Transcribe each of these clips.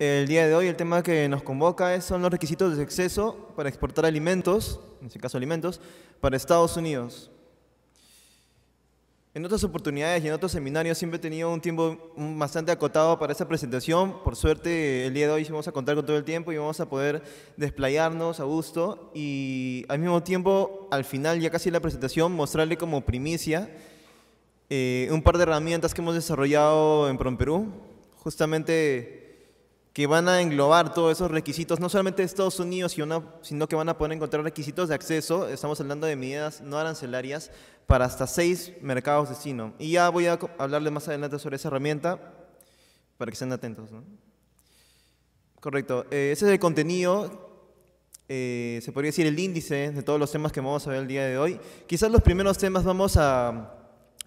El día de hoy el tema que nos convoca es, son los requisitos de exceso para exportar alimentos, en este caso alimentos, para Estados Unidos. En otras oportunidades y en otros seminarios siempre he tenido un tiempo bastante acotado para esta presentación. Por suerte, el día de hoy vamos a contar con todo el tiempo y vamos a poder desplayarnos a gusto y al mismo tiempo, al final, ya casi la presentación, mostrarle como primicia eh, un par de herramientas que hemos desarrollado en PromPerú. Justamente que van a englobar todos esos requisitos, no solamente de Estados Unidos, sino que van a poder encontrar requisitos de acceso, estamos hablando de medidas no arancelarias, para hasta seis mercados de destino. Y ya voy a hablarles más adelante sobre esa herramienta, para que estén atentos. Correcto, eh, ese es el contenido, eh, se podría decir el índice de todos los temas que vamos a ver el día de hoy. Quizás los primeros temas vamos a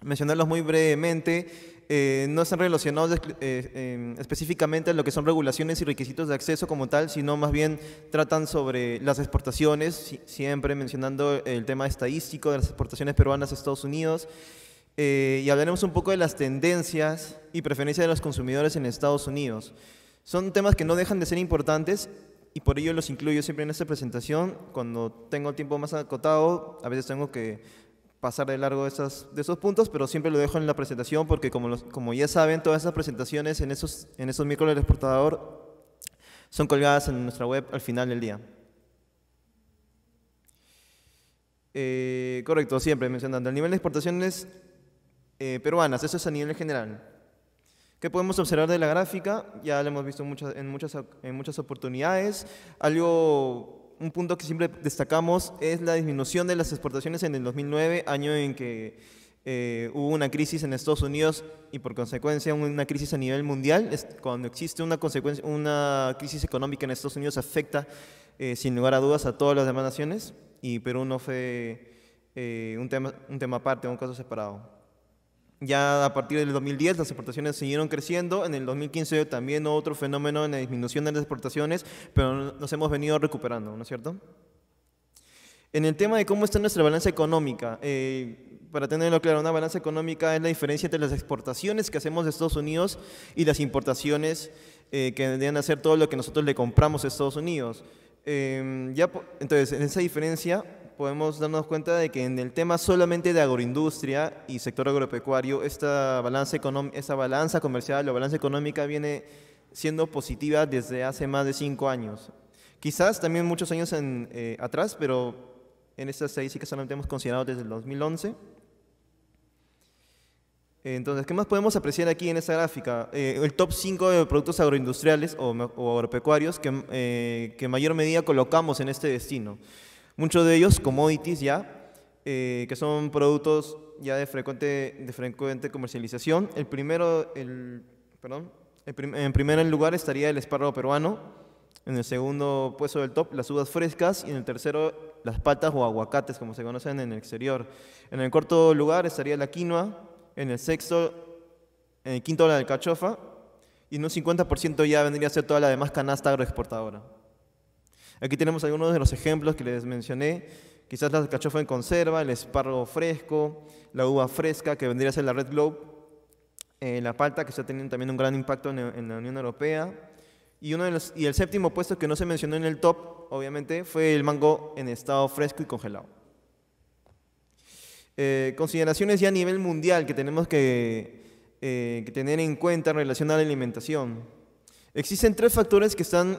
mencionarlos muy brevemente. Eh, no están relacionados eh, eh, específicamente a lo que son regulaciones y requisitos de acceso como tal, sino más bien tratan sobre las exportaciones, siempre mencionando el tema estadístico de las exportaciones peruanas a Estados Unidos. y hablaremos un poco de las tendencias y preferencias de los consumidores en Estados Unidos. Son temas que no dejan de ser importantes y por ello los incluyo siempre en esta presentación. Cuando tengo el tiempo más acotado, a veces tengo que pasar de largo esas, de esos puntos, pero siempre lo dejo en la presentación porque como, como ya saben, todas esas presentaciones en esos, en esos micros del exportador son colgadas en nuestra web al final del día. Eh, correcto, siempre mencionando. El nivel de exportaciones eh, peruanas, eso es a nivel general. ¿Qué podemos observar de la gráfica? Ya lo hemos visto en muchas, en muchas, en muchas oportunidades. Algo un punto que siempre destacamos es la disminución de las exportaciones en el 2009, año en que eh, hubo una crisis en Estados Unidos y por consecuencia una crisis a nivel mundial. Cuando existe una, consecuencia, una crisis económica en Estados Unidos afecta eh, sin lugar a dudas a todas las demás naciones y Perú no fue eh, un, tema, un tema aparte, un caso separado. Ya a partir del 2010 las exportaciones siguieron creciendo, en el 2015 también hubo otro fenómeno en la disminución de las exportaciones, pero nos hemos venido recuperando, ¿no es cierto? En el tema de cómo está nuestra balanza económica, eh, para tenerlo claro, una balanza económica es la diferencia entre las exportaciones que hacemos de Estados Unidos y las importaciones eh, que deberían hacer todo lo que nosotros le compramos a Estados Unidos. Em, ya, entonces, en esa diferencia podemos darnos cuenta de que en el tema solamente de agroindustria y sector agropecuario, esta balanza, esa balanza comercial o balanza económica viene siendo positiva desde hace más de cinco años. Quizás también muchos años en, eh, atrás, pero en estas que solamente hemos considerado desde el 2011. Entonces, ¿qué más podemos apreciar aquí en esta gráfica? Eh, el top 5 de productos agroindustriales o, agropecuarios que, eh, que en mayor medida colocamos en este destino. Muchos de ellos commodities ya, eh, que son productos ya de frecuente, de frecuente comercialización. El primero, el, perdón, en primer lugar estaría el espárrago peruano, en el segundo puesto del top las uvas frescas y en el tercero las patas o aguacates, como se conocen en el exterior. En el cuarto lugar estaría la quinoa, en el sexto, en el quinto la alcachofa, y en un 50% ya vendría a ser toda la demás canasta agroexportadora. Aquí tenemos algunos de los ejemplos que les mencioné. Quizás la cachofa en conserva, el espárrago fresco, la uva fresca, que vendría a ser la Red Globe, eh, la palta, que está teniendo también un gran impacto en, la Unión Europea. Y, uno de los, y el séptimo puesto que no se mencionó en el top, obviamente, fue el mango en estado fresco y congelado. Eh, consideraciones ya a nivel mundial que tenemos eh, que, tener en cuenta en relación a la alimentación. Existen tres factores que están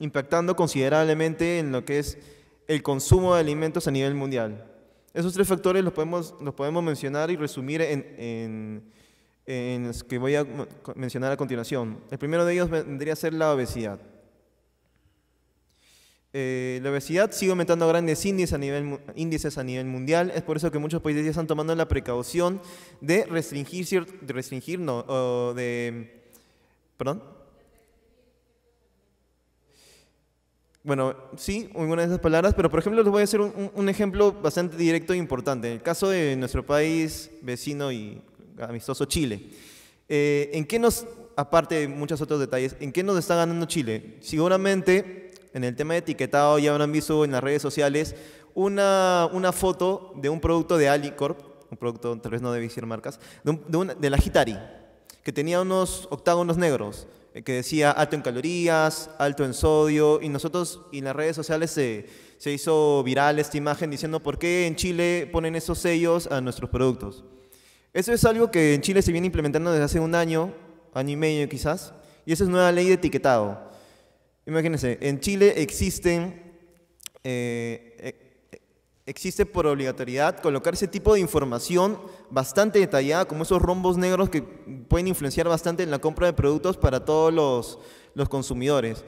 impactando considerablemente en lo que es el consumo de alimentos a nivel mundial. Esos tres factores los podemos, los podemos mencionar y resumir en, los que voy a mencionar a continuación. El primero de ellos vendría a ser la obesidad. Eh, la obesidad sigue aumentando grandes índices a, nivel, índices a nivel mundial. Es por eso que muchos países ya están tomando la precaución de restringir, de restringir no, de, perdón, Bueno, sí, una de esas palabras, pero por ejemplo les voy a hacer un, ejemplo bastante directo e importante. En el caso de nuestro país vecino y amistoso Chile, eh, ¿en qué nos, aparte de muchos otros detalles, en qué nos está ganando Chile? Seguramente en el tema de etiquetado ya habrán visto en las redes sociales una, foto de un producto de Alicorp, un producto tal vez no debe decir marcas, de, la Hitari, que tenía unos octágonos negros. Eh, que decía alto en calorías, alto en sodio, y nosotros y las redes sociales se, hizo viral esta imagen diciendo por qué en Chile ponen esos sellos a nuestros productos. Eso es algo que en Chile se viene implementando desde hace un año, año y medio quizás, y esa es nueva ley de etiquetado. Imagínense, en Chile existen eh, eh, existe por obligatoriedad colocar ese tipo de información bastante detallada, como esos rombos negros que pueden influenciar bastante en la compra de productos para todos los, los consumidores.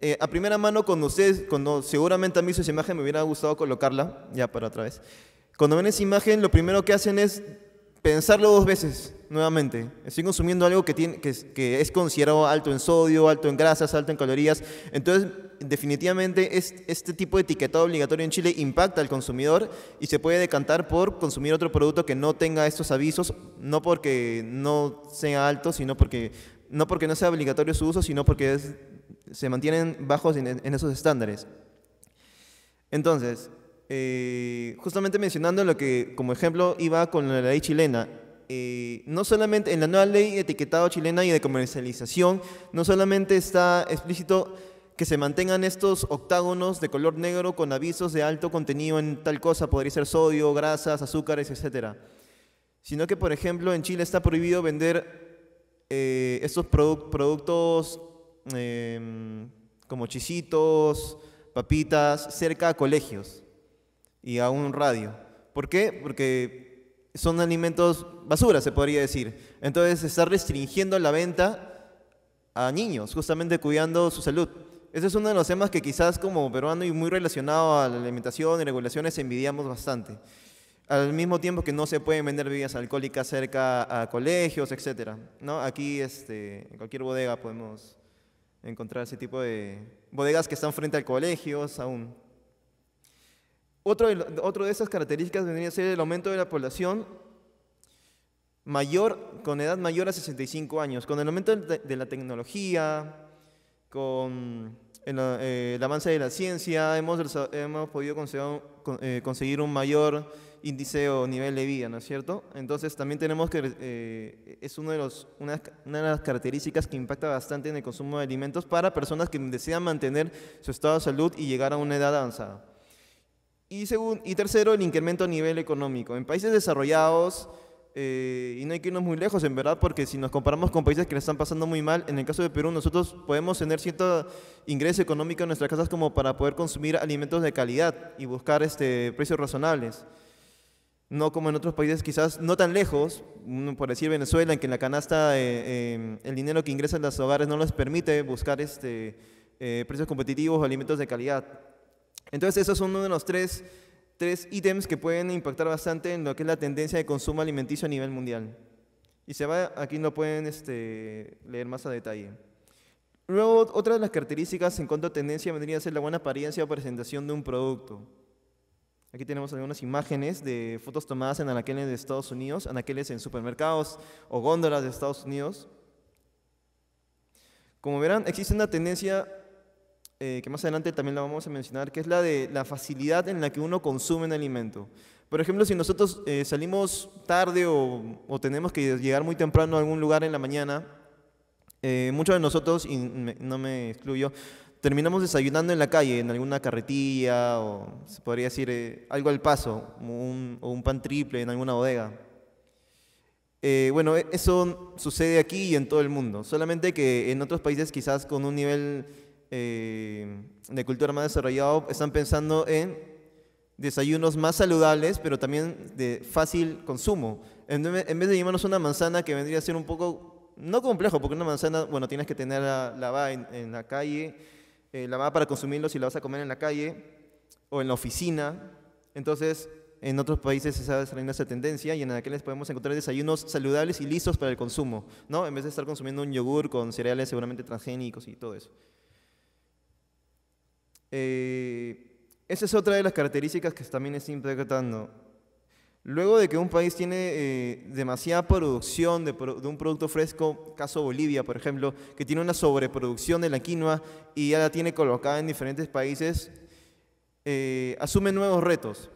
Eh, a primera mano, cuando ustedes, cuando seguramente a mí esa imagen, me hubiera gustado colocarla, ya para otra vez. Cuando ven esa imagen, lo primero que hacen es pensarlo dos veces nuevamente. Estoy consumiendo algo que, tiene, que, es considerado alto en sodio, alto en grasas, alto en calorías. Entonces, definitivamente este tipo de etiquetado obligatorio en Chile impacta al consumidor y se puede decantar por consumir otro producto que no tenga estos avisos, no porque no sea alto, sino porque no, porque no sea obligatorio su uso, sino porque se mantienen bajos en esos estándares. Entonces, eh, justamente mencionando lo que como ejemplo iba con la ley chilena, eh, no solamente en la nueva ley de etiquetado chilena y de comercialización, no solamente está explícito que se mantengan estos octágonos de color negro con avisos de alto contenido en tal cosa, podría ser sodio, grasas, azúcares, etc. Sino que, por ejemplo, en Chile está prohibido vender eh, estos productos em, como chisitos, papitas, cerca a colegios y a un radio. ¿Por qué? Porque son alimentos basura, se podría decir. Entonces se está restringiendo la venta a niños, justamente cuidando su salud. Ese es uno de los temas que quizás como peruano y muy relacionado a la alimentación y regulaciones envidiamos bastante. Al mismo tiempo que no se pueden vender bebidas alcohólicas cerca a colegios, etc. ¿No? Aquí este, en cualquier bodega podemos encontrar ese tipo de bodegas que están frente a colegios aún. Otro de, esas características vendría a ser el aumento de la población mayor, con edad mayor a 65 años. Con el aumento de la tecnología, con eh, el, avance de la ciencia, hemos, podido eh, conseguir, un mayor índice o nivel de vida, ¿no es cierto? Entonces también tenemos que, eh, es una, una de las características que impacta bastante en el consumo de alimentos para personas que desean mantener su estado de salud y llegar a una edad avanzada. Y, y tercero, el incremento a nivel económico. En países desarrollados, eh, y no hay que irnos muy lejos, en verdad, porque si nos comparamos con países que le están pasando muy mal, en el caso de Perú, nosotros podemos tener cierto ingreso económico en nuestras casas como para poder consumir alimentos de calidad y buscar este, precios razonables. No como en otros países quizás no tan lejos, por decir Venezuela, en que la canasta eh, eh, el dinero que ingresa en los hogares no les permite buscar este, precios competitivos o alimentos de calidad. Entonces, esos son uno de los tres, tres ítems que pueden impactar bastante en lo que es la tendencia de consumo alimenticio a nivel mundial. Y se va, aquí lo pueden este, leer más a detalle. Luego, otra de las características en cuanto a tendencia vendría a ser la buena apariencia o presentación de un producto. Aquí tenemos algunas imágenes de fotos tomadas en anaqueles de Estados Unidos, anaqueles en supermercados o góndolas de Estados Unidos. Como verán, existe una tendencia eh, que más adelante también la vamos a mencionar, que es la de la facilidad en la que uno consume el alimento. Por ejemplo, si nosotros eh, salimos tarde o, tenemos que llegar muy temprano a algún lugar en la mañana, eh, muchos de nosotros, y no me excluyo, terminamos desayunando en la calle, en alguna carretilla o se podría decir algo al paso, o un pan triple en alguna bodega. bueno, e, eso sucede aquí y en todo el mundo, solamente que en otros países quizás con un nivel eh, de cultura más desarrollado están pensando en desayunos más saludables, pero también de fácil consumo. En, vez de llevarnos una manzana que vendría a ser un poco, no complejo, porque una manzana, bueno, tienes que tener la, lavada en, la calle, eh, lavada para consumirlo si la vas a comer en la calle o en la oficina. Entonces, en otros países está desarrollando esa tendencia y en aquellos podemos encontrar desayunos saludables y listos para el consumo, ¿no? En vez de estar consumiendo un yogur con cereales seguramente transgénicos y todo eso. Eh, esa es otra de las características que también estoy impactando. Luego de que un país tiene eh, demasiada producción de, un producto fresco, caso Bolivia, por ejemplo, que tiene una sobreproducción de la quinoa y ya la tiene colocada en diferentes países, eh, asume nuevos retos.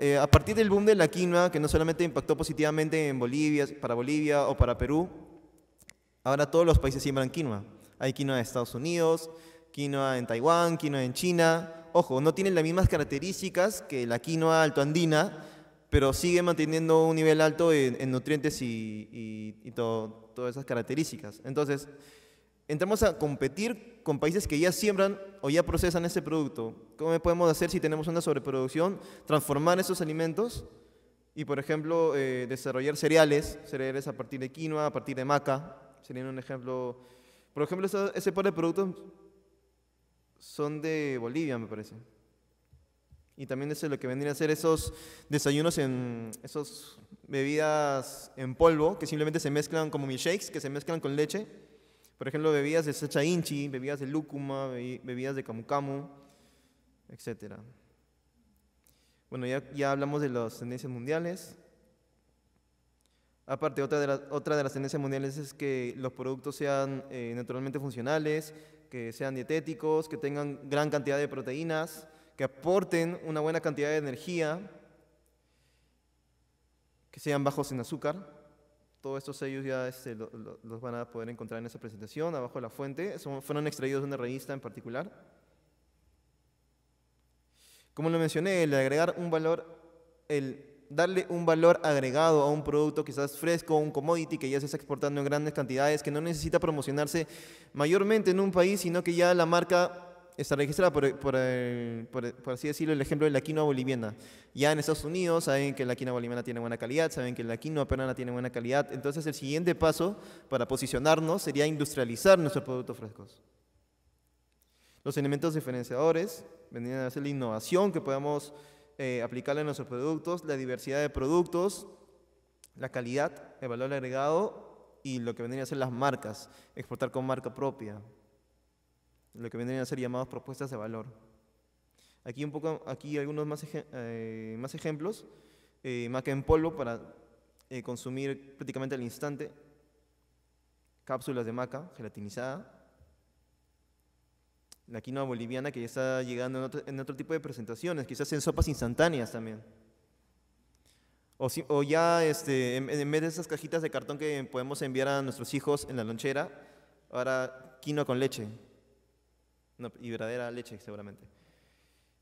Eh, a partir del boom de la quinoa, que no solamente impactó positivamente en Bolivia, para Bolivia o para Perú, ahora todos los países siembran quinoa. Hay quinoa de Estados Unidos, quinoa en Taiwán, quinoa en China. Ojo, no tienen las mismas características que la quinoa altoandina, pero sigue manteniendo un nivel alto en, nutrientes y, todas esas características. Entonces, entramos a competir con países que ya siembran o ya procesan ese producto. ¿Cómo podemos hacer si tenemos una sobreproducción? Transformar esos alimentos y, por ejemplo, eh, desarrollar cereales, cereales a partir de quinoa, a partir de maca, sería un ejemplo. Por ejemplo, ese par de productos son de Bolivia, me parece. Y también es lo que vendrían a ser esos desayunos en esas bebidas en polvo que simplemente se mezclan como shakes que se mezclan con leche. Por ejemplo, bebidas de sacha bebidas de lúcuma, bebidas de camu camu, etc. Bueno, ya, ya hablamos de las tendencias mundiales. Aparte, otra de, otra de las tendencias mundiales es que los productos sean eh, naturalmente funcionales, que sean dietéticos, que tengan gran cantidad de proteínas, que aporten una buena cantidad de energía, que sean bajos en azúcar. Todos estos sellos ya este, los van a poder encontrar en esa presentación, abajo de la fuente. fueron extraídos de una revista en particular. Como lo mencioné, el agregar un valor, el darle un valor agregado a un producto quizás fresco, un commodity que ya se está exportando en grandes cantidades, que no necesita promocionarse mayormente en un país, sino que ya la marca está registrada, por, por, así decirlo, el ejemplo de la quinoa boliviana. Ya en Estados Unidos saben que la quinoa boliviana tiene buena calidad, saben que la quinoa peruana tiene buena calidad. Entonces el siguiente paso para posicionarnos sería industrializar nuestros productos frescos. Los elementos diferenciadores vendrían a ser la innovación que podamos aplicarle eh, aplicarla en nuestros productos, la diversidad de productos, la calidad, el valor agregado y lo que vendrían a ser las marcas, exportar con marca propia, lo que vendrían a ser llamados propuestas de valor. Aquí, un poco, aquí algunos más, eh, ejemplos. Eh, maca en polvo para consumir prácticamente al instante. Cápsulas de maca gelatinizada la quinoa boliviana que ya está llegando en otro, tipo de presentaciones, quizás en sopas instantáneas también. O, ya este, en, en, vez de esas cajitas de cartón que podemos enviar a nuestros hijos en la lonchera, ahora quinoa con leche. No, y verdadera leche seguramente.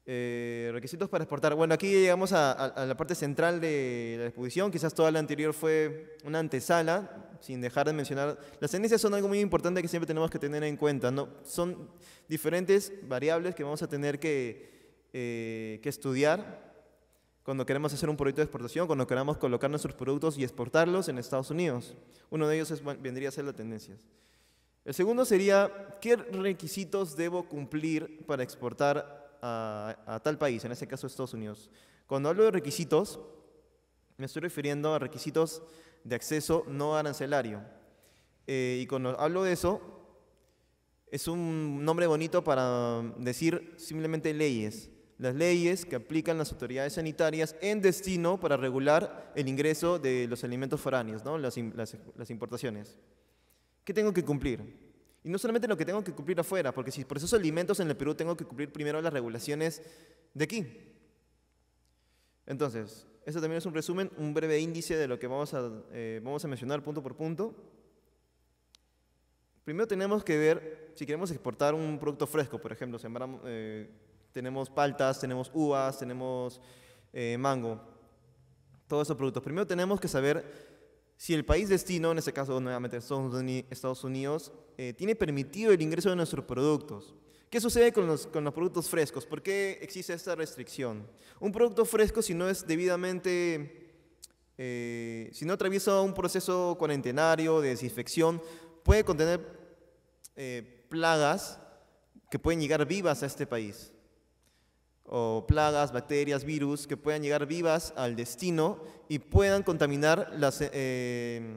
Eh, requisitos para exportar. Bueno, aquí llegamos a, la parte central de la exposición. Quizás toda la anterior fue una antesala, sin dejar de mencionar. Las tendencias son algo muy importante que siempre tenemos que tener en cuenta. ¿no? Son diferentes variables que vamos a tener que, eh, que estudiar cuando queremos hacer un proyecto de exportación, cuando queramos colocar nuestros productos y exportarlos en Estados Unidos. Uno de ellos vendría a ser las tendencias. El segundo sería, ¿qué requisitos debo cumplir para exportar a, tal país, en este caso Estados Unidos. Cuando hablo de requisitos, me estoy refiriendo a requisitos de acceso no arancelario. Eh, y cuando hablo de eso, es un nombre bonito para decir simplemente leyes. Las leyes que aplican las autoridades sanitarias en destino para regular el ingreso de los alimentos foráneos, ¿no? las, las importaciones. ¿Qué tengo que cumplir? Y no solamente lo que tengo que cumplir afuera, porque si proceso alimentos en el Perú tengo que cumplir primero las regulaciones de aquí. Entonces, este también es un resumen, un breve índice de lo que vamos a, eh, vamos a mencionar punto por punto. Primero tenemos que ver si queremos exportar un producto fresco, por ejemplo, eh, tenemos paltas, tenemos uvas, tenemos eh, mango, todos esos productos. Primero tenemos que saber si el país destino, en este caso nuevamente Estados Unidos, eh, tiene permitido el ingreso de nuestros productos, ¿qué sucede con los, productos frescos? ¿Por qué existe esta restricción? Un producto fresco, si no es debidamente, eh, si no atraviesa un proceso cuarentenario de desinfección, puede contener eh, plagas que pueden llegar vivas a este país o plagas, bacterias, virus que puedan llegar vivas al destino y puedan contaminar las, eh,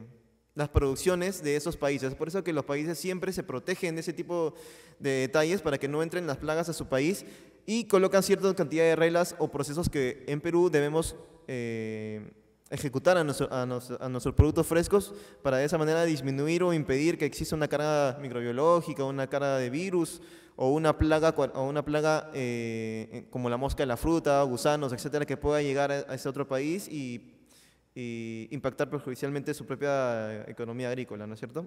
las producciones de esos países. Por eso que los países siempre se protegen de ese tipo de detalles para que no entren las plagas a su país y colocan cierta cantidad de reglas o procesos que en Perú debemos eh, ejecutar a, nuestros productos frescos para de esa manera disminuir o impedir que exista una carga microbiológica, una carga de virus o una plaga, o una plaga eh, como la mosca de la fruta, gusanos, etcétera, que pueda llegar a, ese otro país y, y impactar perjudicialmente su propia economía agrícola, ¿no es cierto?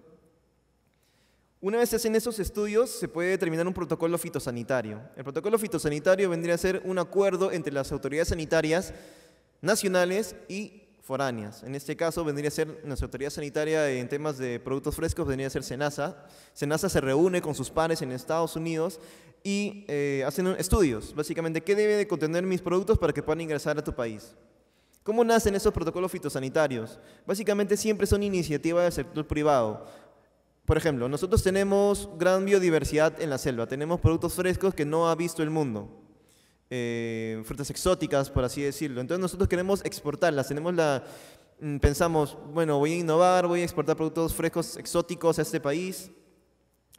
Una vez se hacen esos estudios, se puede determinar un protocolo fitosanitario. El protocolo fitosanitario vendría a ser un acuerdo entre las autoridades sanitarias nacionales y foráneas. En este caso vendría a ser nuestra autoridad sanitaria en temas de productos frescos, vendría a ser SENASA. SENASA se reúne con sus pares en Estados Unidos y eh, hacen estudios, básicamente, qué debe contener mis productos para que puedan ingresar a tu país. ¿Cómo nacen esos protocolos fitosanitarios? Básicamente siempre son iniciativas del sector privado. Por ejemplo, nosotros tenemos gran biodiversidad en la selva, tenemos productos frescos que no ha visto el mundo. Eh, frutas exóticas, por así decirlo. Entonces nosotros queremos exportarlas, tenemos la, mm, pensamos, bueno, voy a innovar, voy a exportar productos frescos, exóticos a este país,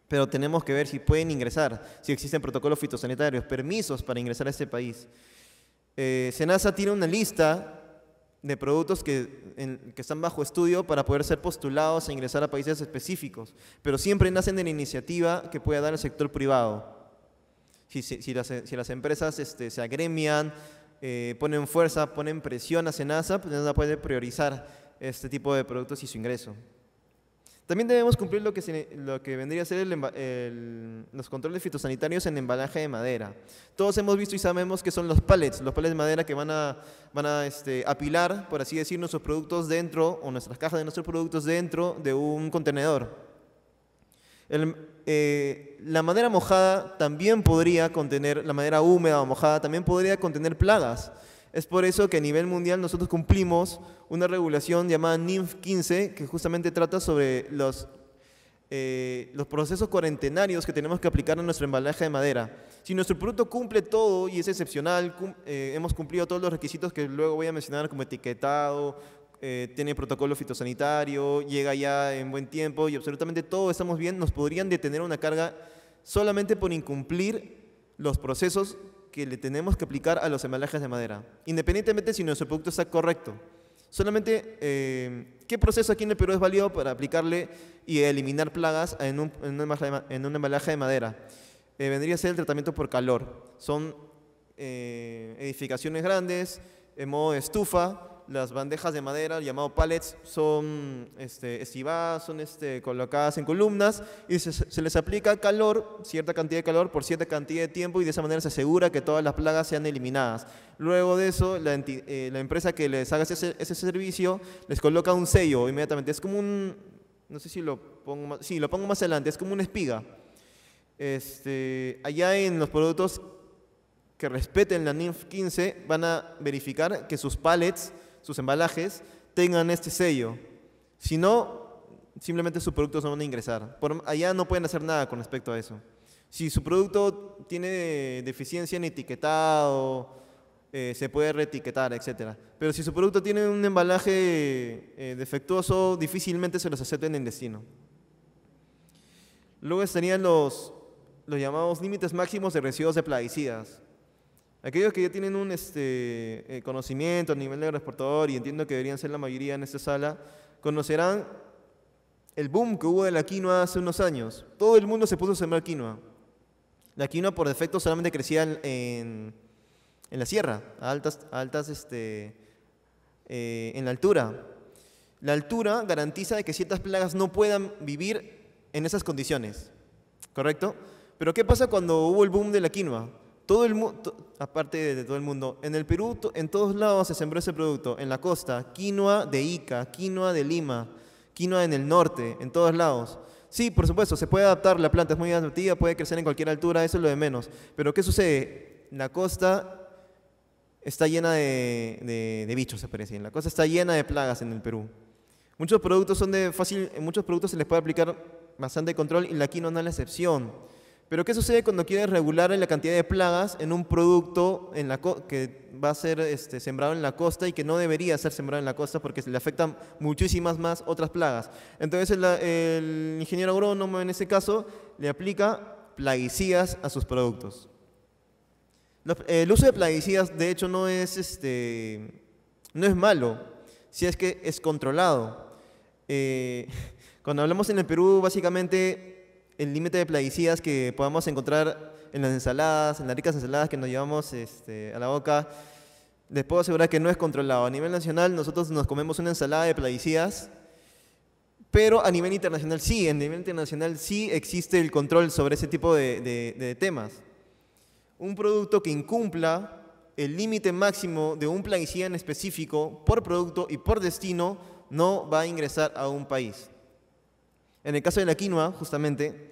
pero tenemos que ver si pueden ingresar, si existen protocolos fitosanitarios, permisos para ingresar a este país. Eh, Senasa tiene una lista de productos que, están bajo estudio para poder ser postulados a ingresar a países específicos, pero siempre nacen de la iniciativa que pueda dar el sector privado si, las, si las, empresas este, se agremian, eh, ponen fuerza, ponen presión a SENASA, pues SENASA puede priorizar este tipo de productos y su ingreso. También debemos cumplir lo que, lo que vendría a ser el, los controles fitosanitarios en embalaje de madera. Todos hemos visto y sabemos que son los pallets, los pallets de madera que van a, van a este, apilar, por así decir, nuestros productos dentro o nuestras cajas de nuestros productos dentro de un contenedor. El, eh, la madera mojada también podría contener, la madera húmeda o mojada también podría contener plagas. Es por eso que a nivel mundial nosotros cumplimos una regulación llamada NIMF 15 que justamente trata sobre los, eh, los procesos cuarentenarios que tenemos que aplicar a nuestro embalaje de madera. Si nuestro producto cumple todo y es excepcional, eh, hemos cumplido todos los requisitos que luego voy a mencionar como etiquetado, eh, tiene protocolo fitosanitario, llega ya en buen tiempo y absolutamente todo estamos bien, nos podrían detener una carga solamente por incumplir los procesos que le tenemos que aplicar a los embalajes de madera, independientemente si nuestro producto está correcto. Solamente, eh, ¿qué proceso aquí en el Perú es válido para aplicarle y eliminar plagas en un, en un, embalaje, de madera? Eh, vendría a ser el tratamiento por calor. Son edificaciones grandes, en modo estufa, las bandejas de madera, llamado pallets, son este, estivadas, son este, colocadas en columnas y se, les aplica calor, cierta cantidad de calor por cierta cantidad de tiempo y de esa manera se asegura que todas las plagas sean eliminadas. Luego de eso, la, eh, empresa que les haga ese, servicio les coloca un sello inmediatamente. Es como un, no sé si lo pongo más, sí, lo pongo más adelante, es como una espiga. Este, allá en los productos que respeten la NIF 15 van a verificar que sus pallets sus embalajes, tengan este sello. Si no, simplemente sus productos no van a ingresar. Por allá no pueden hacer nada con respecto a eso. Si su producto tiene deficiencia en etiquetado, eh, se puede reetiquetar, etc. Pero si su producto tiene un embalaje eh, defectuoso, difícilmente se los acepten en destino. Luego estarían los, los llamados límites máximos de residuos de plaguicidas. Aquellos que ya tienen un este, eh, conocimiento a nivel de exportador y entiendo que deberían ser la mayoría en esta sala, conocerán el boom que hubo de la quinoa hace unos años. Todo el mundo se puso a sembrar quinoa. La quinoa por defecto solamente crecía en, la sierra, a altas, altas este, eh, en la altura. La altura garantiza de que ciertas plagas no puedan vivir en esas condiciones, ¿correcto? Pero ¿qué pasa cuando hubo el boom de la quinoa? todo el mundo, aparte de, todo el mundo, en el Perú, en todos lados se sembró ese producto. En la costa, quinoa de Ica, quinoa de Lima, quinoa en el norte, en todos lados. Sí, por supuesto, se puede adaptar, la planta es muy adaptativa, puede crecer en cualquier altura, eso es lo de menos. Pero ¿qué sucede? La costa está llena de, bichos, se parece. La costa está llena de plagas en el Perú. Muchos productos son de fácil, en muchos productos se les puede aplicar bastante control y la quinoa no es la excepción. Pero ¿qué sucede cuando quieres regular la cantidad de plagas en un producto en la que va a ser este, sembrado en la costa y que no debería ser sembrado en la costa porque se le afectan muchísimas más otras plagas? Entonces el, ingeniero agrónomo en ese caso le aplica plaguicidas a sus productos. El uso de plaguicidas, de hecho, no es, este, no es malo, si es que es controlado. Eh, cuando hablamos en el Perú, básicamente el límite de plaguicidas que podamos encontrar en las ensaladas, en las ricas ensaladas que nos llevamos este, a la boca, les puedo asegurar que no es controlado. A nivel nacional nosotros nos comemos una ensalada de plaguicidas, pero a nivel internacional sí, a nivel internacional sí existe el control sobre ese tipo de, de temas. Un producto que incumpla el límite máximo de un plaguicida en específico por producto y por destino no va a ingresar a un país. En el caso de la quinoa, justamente,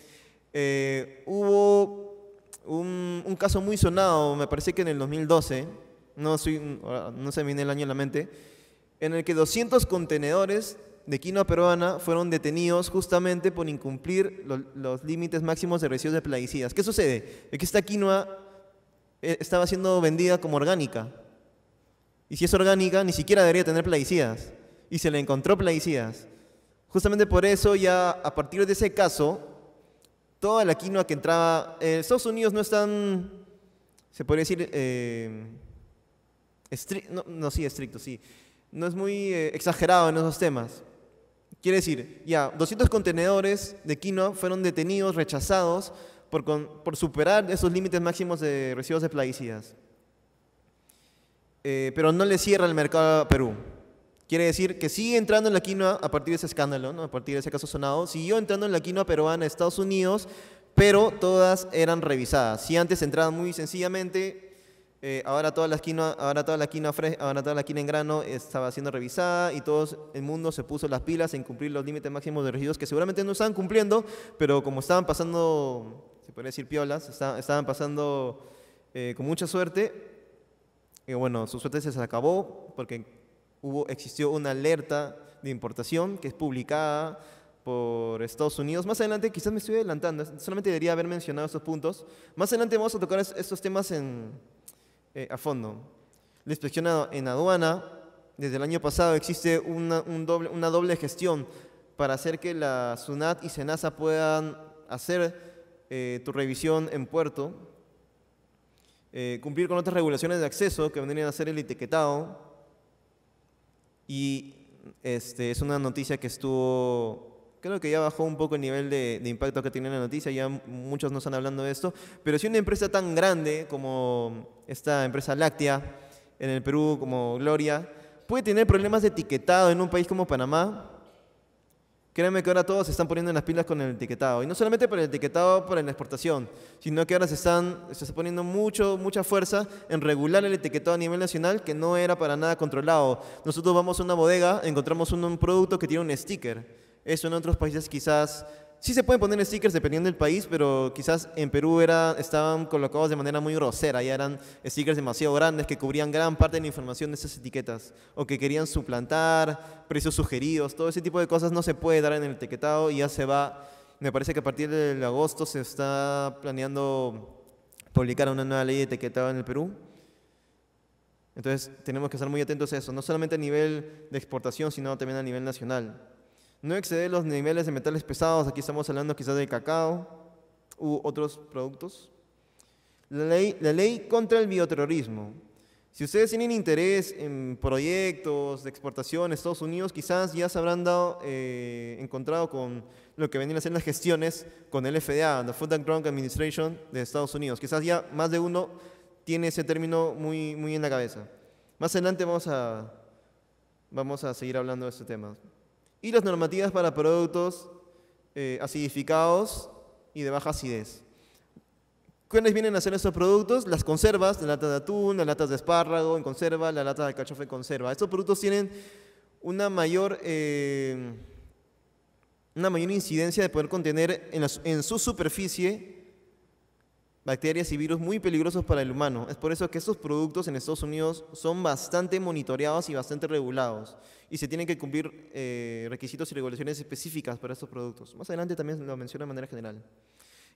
eh, hubo un, caso muy sonado, me parece que en el 2012, no, soy, no se me viene el año en la mente, en el que 200 contenedores de quinoa peruana fueron detenidos justamente por incumplir los límites máximos de residuos de plaguicidas. ¿Qué sucede? Es que esta quinoa eh, estaba siendo vendida como orgánica. Y si es orgánica, ni siquiera debería tener plaguicidas. Y se le encontró plaguicidas. Justamente por eso ya a partir de ese caso, toda la quinoa que entraba, eh, Estados Unidos no es tan, se podría decir, eh, no, sí, estricto, sí, no es muy eh, exagerado en esos temas. Quiere decir, ya, 200 contenedores de quinoa fueron detenidos, rechazados, por, por superar esos límites máximos de residuos de plaguicidas. Eh, pero no le cierra el mercado a Perú. Quiere decir que sigue entrando en la quinoa a partir de ese escándalo, a partir de ese caso sonado, siguió entrando en la quinoa peruana a Estados Unidos, pero todas eran revisadas. Si antes entraban muy sencillamente, eh, ahora, toda la quinoa, ahora toda la quinoa ahora toda la quinoa en grano estaba siendo revisada y todo el mundo se puso las pilas en cumplir los límites máximos de residuos que seguramente no estaban cumpliendo, pero como estaban pasando, se puede decir piolas, estaban pasando eh, con mucha suerte, y eh, bueno, su suerte se acabó porque hubo, existió una alerta de importación que es publicada por Estados Unidos. Más adelante, quizás me estoy adelantando, solamente debería haber mencionado estos puntos. Más adelante vamos a tocar estos temas eh, a fondo. La inspección en aduana, desde el año pasado existe una, doble, una doble gestión para hacer que la SUNAT y SENASA puedan hacer eh, tu revisión en puerto, eh, cumplir con otras regulaciones de acceso que vendrían a ser el etiquetado, y este, es una noticia que estuvo creo que ya bajó un poco el nivel de, impacto que tiene la noticia, ya muchos no están hablando de esto, pero si una empresa tan grande como esta empresa láctea en el Perú, como Gloria, puede tener problemas de etiquetado en un país como Panamá, Créanme que ahora todos se están poniendo en las pilas con el etiquetado. Y no solamente para el etiquetado para la exportación, sino que ahora se están, se está poniendo mucho, mucha fuerza en regular el etiquetado a nivel nacional que no era para nada controlado. Nosotros vamos a una bodega, encontramos un producto que tiene un sticker. Eso en otros países quizás Sí se pueden poner stickers dependiendo del país, pero quizás en Perú era, estaban colocados de manera muy grosera, ya eran stickers demasiado grandes que cubrían gran parte de la información de esas etiquetas, o que querían suplantar, precios sugeridos, todo ese tipo de cosas no se puede dar en el etiquetado y ya se va, me parece que a partir del agosto se está planeando publicar una nueva ley de etiquetado en el Perú. Entonces tenemos que estar muy atentos a eso, no solamente a nivel de exportación, sino también a nivel nacional. No exceder los niveles de metales pesados, aquí estamos hablando quizás del cacao u otros productos. La ley, la ley contra el bioterrorismo. Si ustedes tienen interés en proyectos de exportación a Estados Unidos, quizás ya se habrán dado, eh, encontrado con lo que venían a ser las gestiones con el FDA, la Food and Drug Administration de Estados Unidos. Quizás ya más de uno tiene ese término muy, muy en la cabeza. Más adelante vamos a, vamos a seguir hablando de este tema y las normativas para productos eh, acidificados y de baja acidez. ¿Cuáles vienen a ser esos productos? Las conservas, las latas de atún, las latas de espárrago en conserva, las latas de cachofe en conserva. Estos productos tienen una mayor, eh, una mayor incidencia de poder contener en, en su superficie bacterias y virus muy peligrosos para el humano. Es por eso que estos productos en Estados Unidos son bastante monitoreados y bastante regulados. Y se tienen que cumplir eh, requisitos y regulaciones específicas para estos productos. Más adelante también lo menciono de manera general.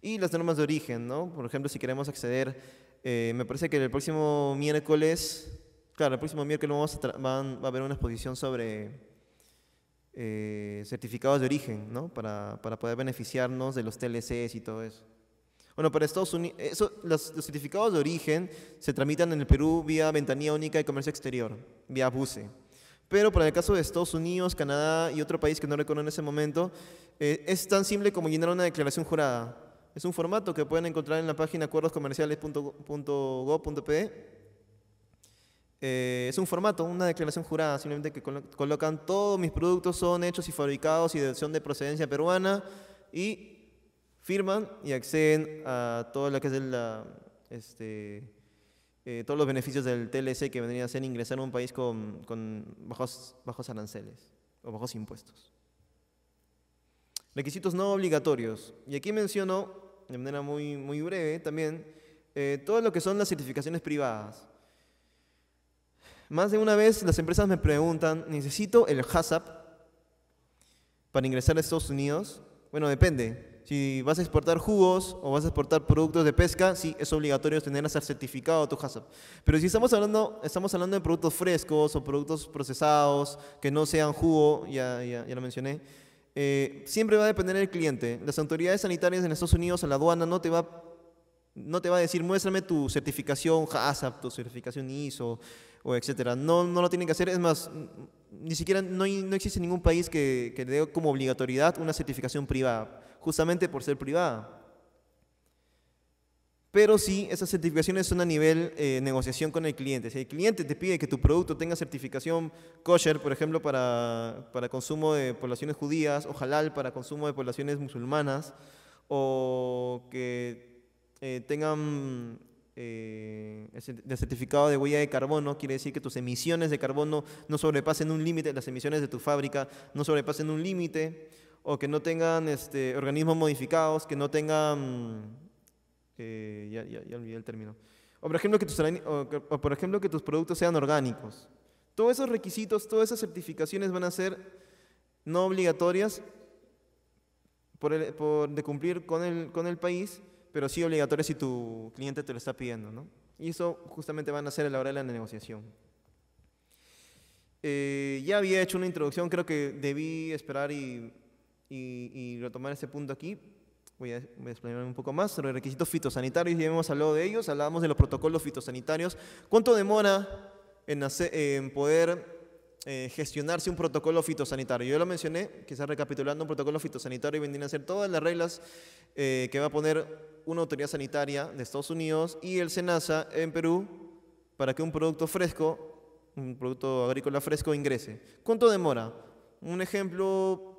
Y las normas de origen, ¿no? Por ejemplo, si queremos acceder, eh, me parece que el próximo miércoles, claro, el próximo miércoles vamos a van, va a haber una exposición sobre eh, certificados de origen, ¿no? Para, para poder beneficiarnos de los TLCs y todo eso. Bueno, para Estados Unidos, los, certificados de origen se tramitan en el Perú vía ventanilla única de comercio exterior, vía BUSE. Pero para el caso de Estados Unidos, Canadá y otro país que no recuerdo en ese momento, eh, es tan simple como llenar una declaración jurada. Es un formato que pueden encontrar en la página acuerdoscomerciales.gov.pe. Eh, es un formato, una declaración jurada, simplemente que colocan todos mis productos son hechos y fabricados y de, son de procedencia peruana y firman y acceden a todo lo que es este, eh, todos los beneficios del TLC que vendría a ser ingresar a un país con, bajos, aranceles o bajos impuestos. Requisitos no obligatorios. Y aquí menciono, de manera muy, breve también, eh, todo lo que son las certificaciones privadas. Más de una vez las empresas me preguntan, ¿necesito el HACCP para ingresar a Estados Unidos? Bueno, depende. Si vas a exportar jugos o vas a exportar productos de pesca, sí, es obligatorio tener a certificado tu HACCP. Pero si estamos hablando, estamos hablando de productos frescos o productos procesados que no sean jugo, ya, ya, ya lo mencioné, eh, siempre va a depender del cliente. Las autoridades sanitarias en Estados Unidos, en la aduana, no te va, no te va a decir, muéstrame tu certificación HACCP, tu certificación ISO, o etcétera. No, no lo tienen que hacer. Es más, ni siquiera no, no existe ningún país que, que dé como obligatoriedad una certificación privada justamente por ser privada. Pero sí, esas certificaciones son a nivel eh, negociación con el cliente. Si el cliente te pide que tu producto tenga certificación kosher, por ejemplo, para, consumo de poblaciones judías, o halal para consumo de poblaciones musulmanas, o que eh, tengan eh, el certificado de huella de carbono, quiere decir que tus emisiones de carbono no sobrepasen un límite, las emisiones de tu fábrica no sobrepasen un límite o que no tengan este, organismos modificados, que no tengan... Eh, ya, olvidé el término. O por, ejemplo, que tus, por ejemplo que tus productos sean orgánicos. Todos esos requisitos, todas esas certificaciones van a ser no obligatorias de cumplir con el, con el país, pero sí obligatorias si tu cliente te lo está pidiendo. Y eso justamente van a ser a la hora de la negociación. Eh, ya había hecho una introducción, creo que debí esperar y y, y retomar ese punto aquí. Voy a, explicar un poco más. Los requisitos fitosanitarios, ya hemos hablado de ellos, hablábamos de los protocolos fitosanitarios. ¿Cuánto demora en, en poder eh, gestionarse un protocolo fitosanitario. Yo lo mencioné, quizás recapitulando, un protocolo fitosanitario vendría a ser todas las reglas eh, que va a poner una autoridad sanitaria de Estados Unidos y el SENASA en Perú para que un producto fresco, un producto agrícola fresco ingrese. ¿Cuánto demora? Un ejemplo,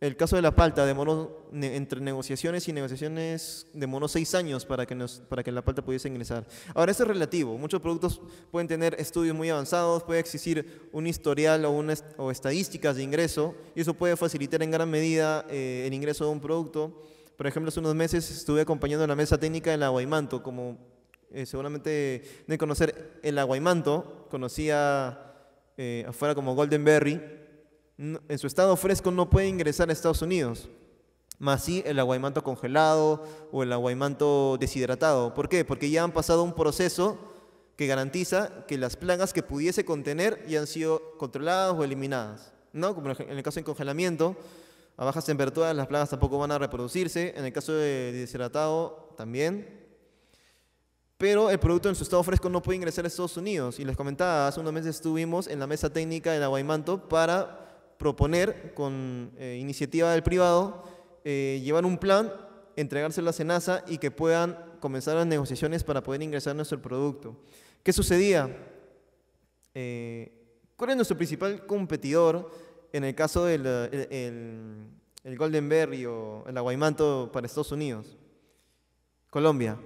el caso de la palta demoró entre negociaciones y negociaciones, demoró seis años para que, nos, para que la palta pudiese ingresar. Ahora, eso es relativo. Muchos productos pueden tener estudios muy avanzados, puede existir un historial o, estadísticas de ingreso, y eso puede facilitar en gran medida eh, el ingreso de un producto. Por ejemplo, hace unos meses estuve acompañando la mesa técnica del aguaimanto. Como eh, seguramente de conocer el aguaimanto, conocía eh, afuera como Golden Berry en su estado fresco no puede ingresar a Estados Unidos, más sí el aguaymanto congelado o el aguaymanto deshidratado. ¿Por qué? Porque ya han pasado un proceso que garantiza que las plagas que pudiese contener ya han sido controladas o eliminadas. ¿no? Como en el caso de congelamiento, a bajas temperaturas las plagas tampoco van a reproducirse, en el caso de deshidratado también. Pero el producto en su estado fresco no puede ingresar a Estados Unidos. Y les comentaba, hace unos meses estuvimos en la mesa técnica del aguaimanto para proponer con eh, iniciativa del privado, eh, llevar un plan, entregárselo a Senasa y que puedan comenzar las negociaciones para poder ingresar nuestro producto. ¿Qué sucedía? Eh, ¿Cuál es nuestro principal competidor en el caso del el, Golden Berry o el aguaymanto para Estados Unidos? Colombia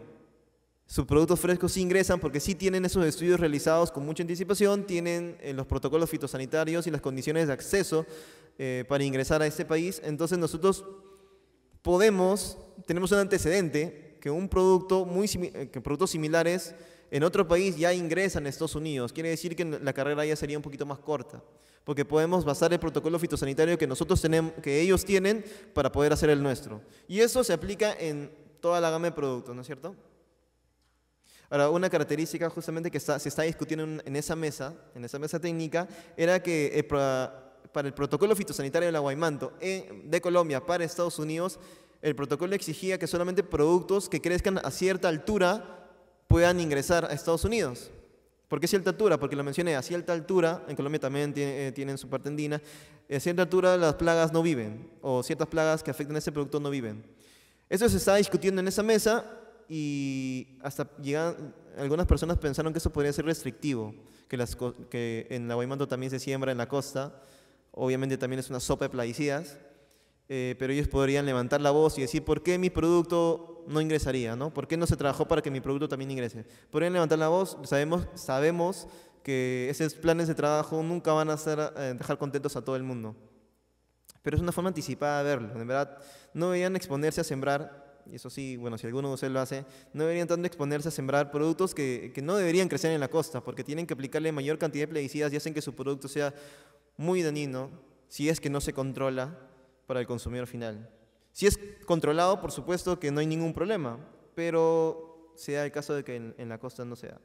sus productos frescos sí ingresan porque sí tienen esos estudios realizados con mucha anticipación, tienen eh, los protocolos fitosanitarios y las condiciones de acceso eh, para ingresar a ese país. Entonces nosotros podemos, tenemos un antecedente que un producto muy eh, que productos similares en otro país ya ingresan a Estados Unidos. Quiere decir que la carrera ya sería un poquito más corta, porque podemos basar el protocolo fitosanitario que nosotros tenemos, que ellos tienen, para poder hacer el nuestro. Y eso se aplica en toda la gama de productos, ¿no es cierto? Ahora, una característica justamente que se está discutiendo en, esa mesa, en esa mesa técnica, era que eh, para, el protocolo fitosanitario del aguaimanto en, eh, de Colombia para Estados Unidos, el protocolo exigía que solamente productos que crezcan a cierta altura puedan ingresar a Estados Unidos. ¿Por qué cierta altura? Porque lo mencioné, a cierta altura, en Colombia también eh, tienen su parte a cierta altura las plagas no viven, o ciertas plagas que afectan a ese producto no viven. Eso se está discutiendo en esa mesa y hasta llegan, algunas personas pensaron que eso podría ser restrictivo, que, las, que en la Guaymanto también se siembra en la costa, obviamente también es una sopa de plaguicidas, eh, pero ellos podrían levantar la voz y decir, ¿por qué mi producto no ingresaría? ¿no? ¿Por qué no se trabajó para que mi producto también ingrese? Podrían levantar la voz, sabemos, sabemos que esos planes de trabajo nunca van a hacer, eh, dejar contentos a todo el mundo. Pero es una forma anticipada de verlo. En verdad, no deberían exponerse a sembrar y eso sí, bueno, si alguno de ustedes lo hace, no deberían tanto exponerse a sembrar productos que, no deberían crecer en la costa, porque tienen que aplicarle mayor cantidad de plaguicidas y hacen que su producto sea muy dañino si es que no se controla para el consumidor final. Si es controlado, por supuesto que no hay ningún problema, pero sea el caso de que en, la costa no sea.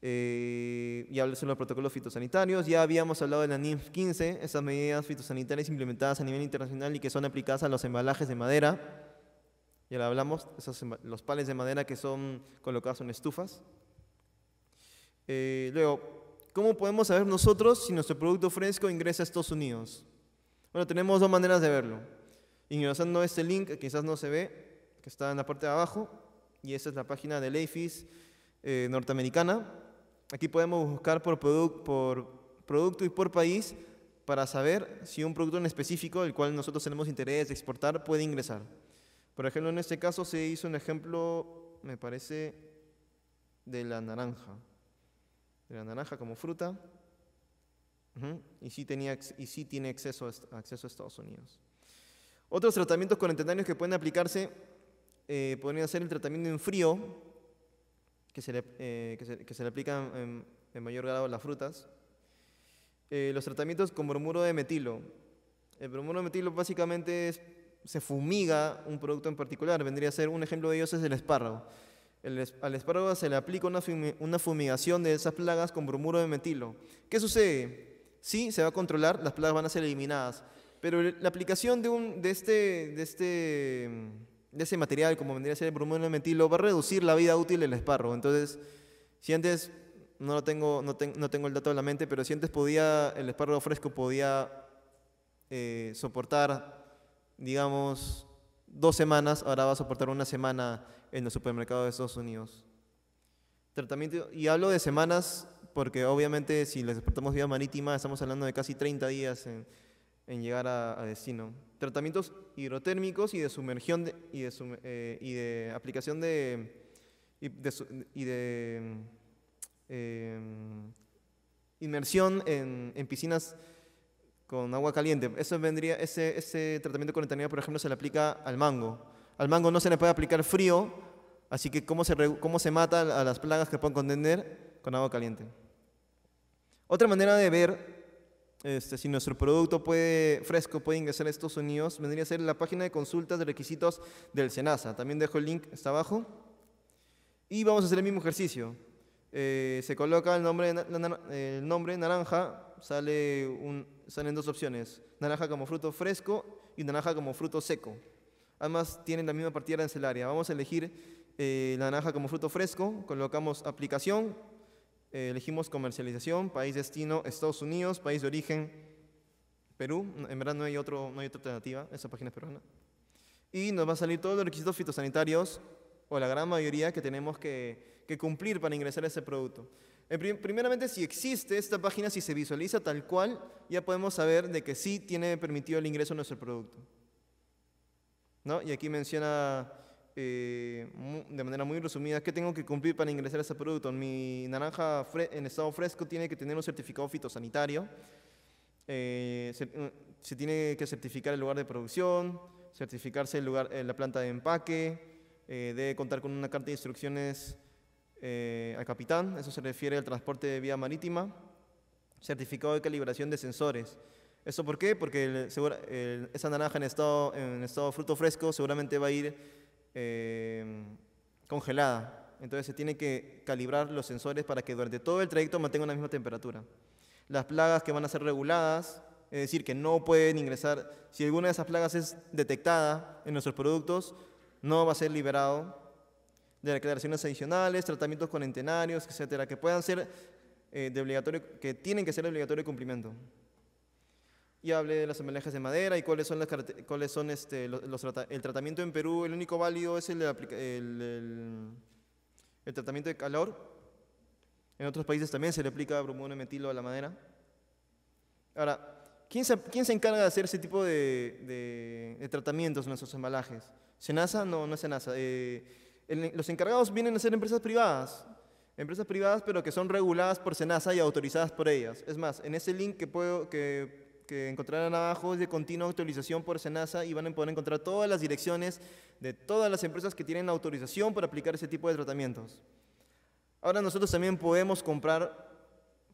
Y eh, ya hablé los protocolos fitosanitarios, ya habíamos hablado de la NIMF 15, esas medidas fitosanitarias implementadas a nivel internacional y que son aplicadas a los embalajes de madera ya lo hablamos, em, los pales de madera que son colocados en estufas. Eh, luego, ¿cómo podemos saber nosotros si nuestro producto fresco ingresa a Estados Unidos? Bueno, tenemos dos maneras de verlo. Ingresando este link, quizás no se ve, que está en la parte de abajo, y esa es la página de Leifis, eh, norteamericana. Aquí podemos buscar por, por producto y por país para saber si un producto en específico, el cual nosotros tenemos interés de exportar, puede ingresar. Por ejemplo, en este caso se hizo un ejemplo, me parece, de la naranja. De la naranja como fruta. Y sí, tenía, y sí tiene acceso a, Estados Unidos. Otros tratamientos cuarentenarios que pueden aplicarse eh, podrían ser el tratamiento en frío, que se le, eh, que se, le aplica en, mayor grado a las frutas. Eh, los tratamientos con bromuro de metilo. El bromuro de metilo básicamente es se fumiga un producto en particular. Vendría a ser un ejemplo de ellos es el espárrago. al espárrago se le aplica una, fumigación de esas plagas con bromuro de metilo. ¿Qué sucede? Sí, se va a controlar, las plagas van a ser eliminadas, pero la aplicación de, un, de, este, de, este, de ese material, como vendría a ser el bromuro de metilo, va a reducir la vida útil del espárrago. Entonces, si antes, no, lo tengo, no, tengo el dato de la mente, pero si antes podía, el espárrago fresco podía eh, soportar digamos, dos semanas, ahora vas a soportar una semana en el supermercado de Estados Unidos. Tratamiento, y hablo de semanas porque obviamente si les exportamos vía marítima estamos hablando de casi 30 días en, en llegar a, destino. Tratamientos hidrotérmicos y de sumergión eh, y, de aplicación de... y de, em, inmersión en, en piscinas con agua caliente. Eso vendría, ese, tratamiento con etanol, por ejemplo, se le aplica al mango. Al mango no se le puede aplicar frío, así que ¿cómo se, cómo mata a las plagas que pueden contener con agua caliente? Otra manera de ver este, si nuestro producto puede, fresco puede ingresar a estos Unidos vendría a ser la página de consultas de requisitos del SENASA. También dejo el link, está abajo. Y vamos a hacer el mismo ejercicio. Eh, se coloca el nombre, el nombre naranja, sale un, salen dos opciones, naranja como fruto fresco y naranja como fruto seco. Además, tienen la misma partida arancelaria. Vamos a elegir eh, la naranja como fruto fresco, colocamos aplicación, eh, elegimos comercialización, país destino, Estados Unidos, país de origen, Perú. En verdad no hay, otro, no hay otra alternativa, esa página es peruana. Y nos va a salir todos los requisitos fitosanitarios, o la gran mayoría que tenemos que que cumplir para ingresar a ese producto. Eh, primeramente, si existe esta página, si se visualiza tal cual, ya podemos saber de que sí tiene permitido el ingreso a nuestro producto. ¿No? Y aquí menciona eh, de manera muy resumida qué tengo que cumplir para ingresar a ese producto. Mi naranja en estado fresco tiene que tener un certificado fitosanitario, eh, se, tiene que certificar el lugar de producción, certificarse el lugar, la planta de empaque, debe contar con una carta de instrucciones eh, al capitán, eso se refiere al transporte de vía marítima, certificado de calibración de sensores. ¿Eso por qué? Porque esa naranja en estado, en estado fruto fresco seguramente va a ir eh, congelada. Entonces se tiene que calibrar los sensores para que durante todo el trayecto mantengan la misma temperatura. Las plagas que van a ser reguladas, es decir, que no pueden ingresar, si alguna de esas plagas es detectada en nuestros productos, no va a ser liberado de declaraciones adicionales, tratamientos cuarentenarios, etcétera, que puedan ser eh, de obligatorio, que tienen que ser de obligatorio cumplimiento. Y hablé de las embalajes de madera y cuáles son, las, cuáles son este, los, el tratamiento en Perú. El único válido es el, el, tratamiento de calor. En otros países también se le aplica brumón y metilo a la madera. Ahora, ¿quién se, quién se encarga de hacer ese tipo de, de, tratamientos en nuestros embalajes? ¿Senasa? No, no es Senasa. Eh, los encargados vienen a ser empresas privadas, empresas privadas pero que son reguladas por Senasa y autorizadas por ellas. Es más, en ese link que, puedo, que, encontrarán abajo es de continua autorización por Senasa y van a poder encontrar todas las direcciones de todas las empresas que tienen autorización para aplicar ese tipo de tratamientos. Ahora nosotros también podemos comprar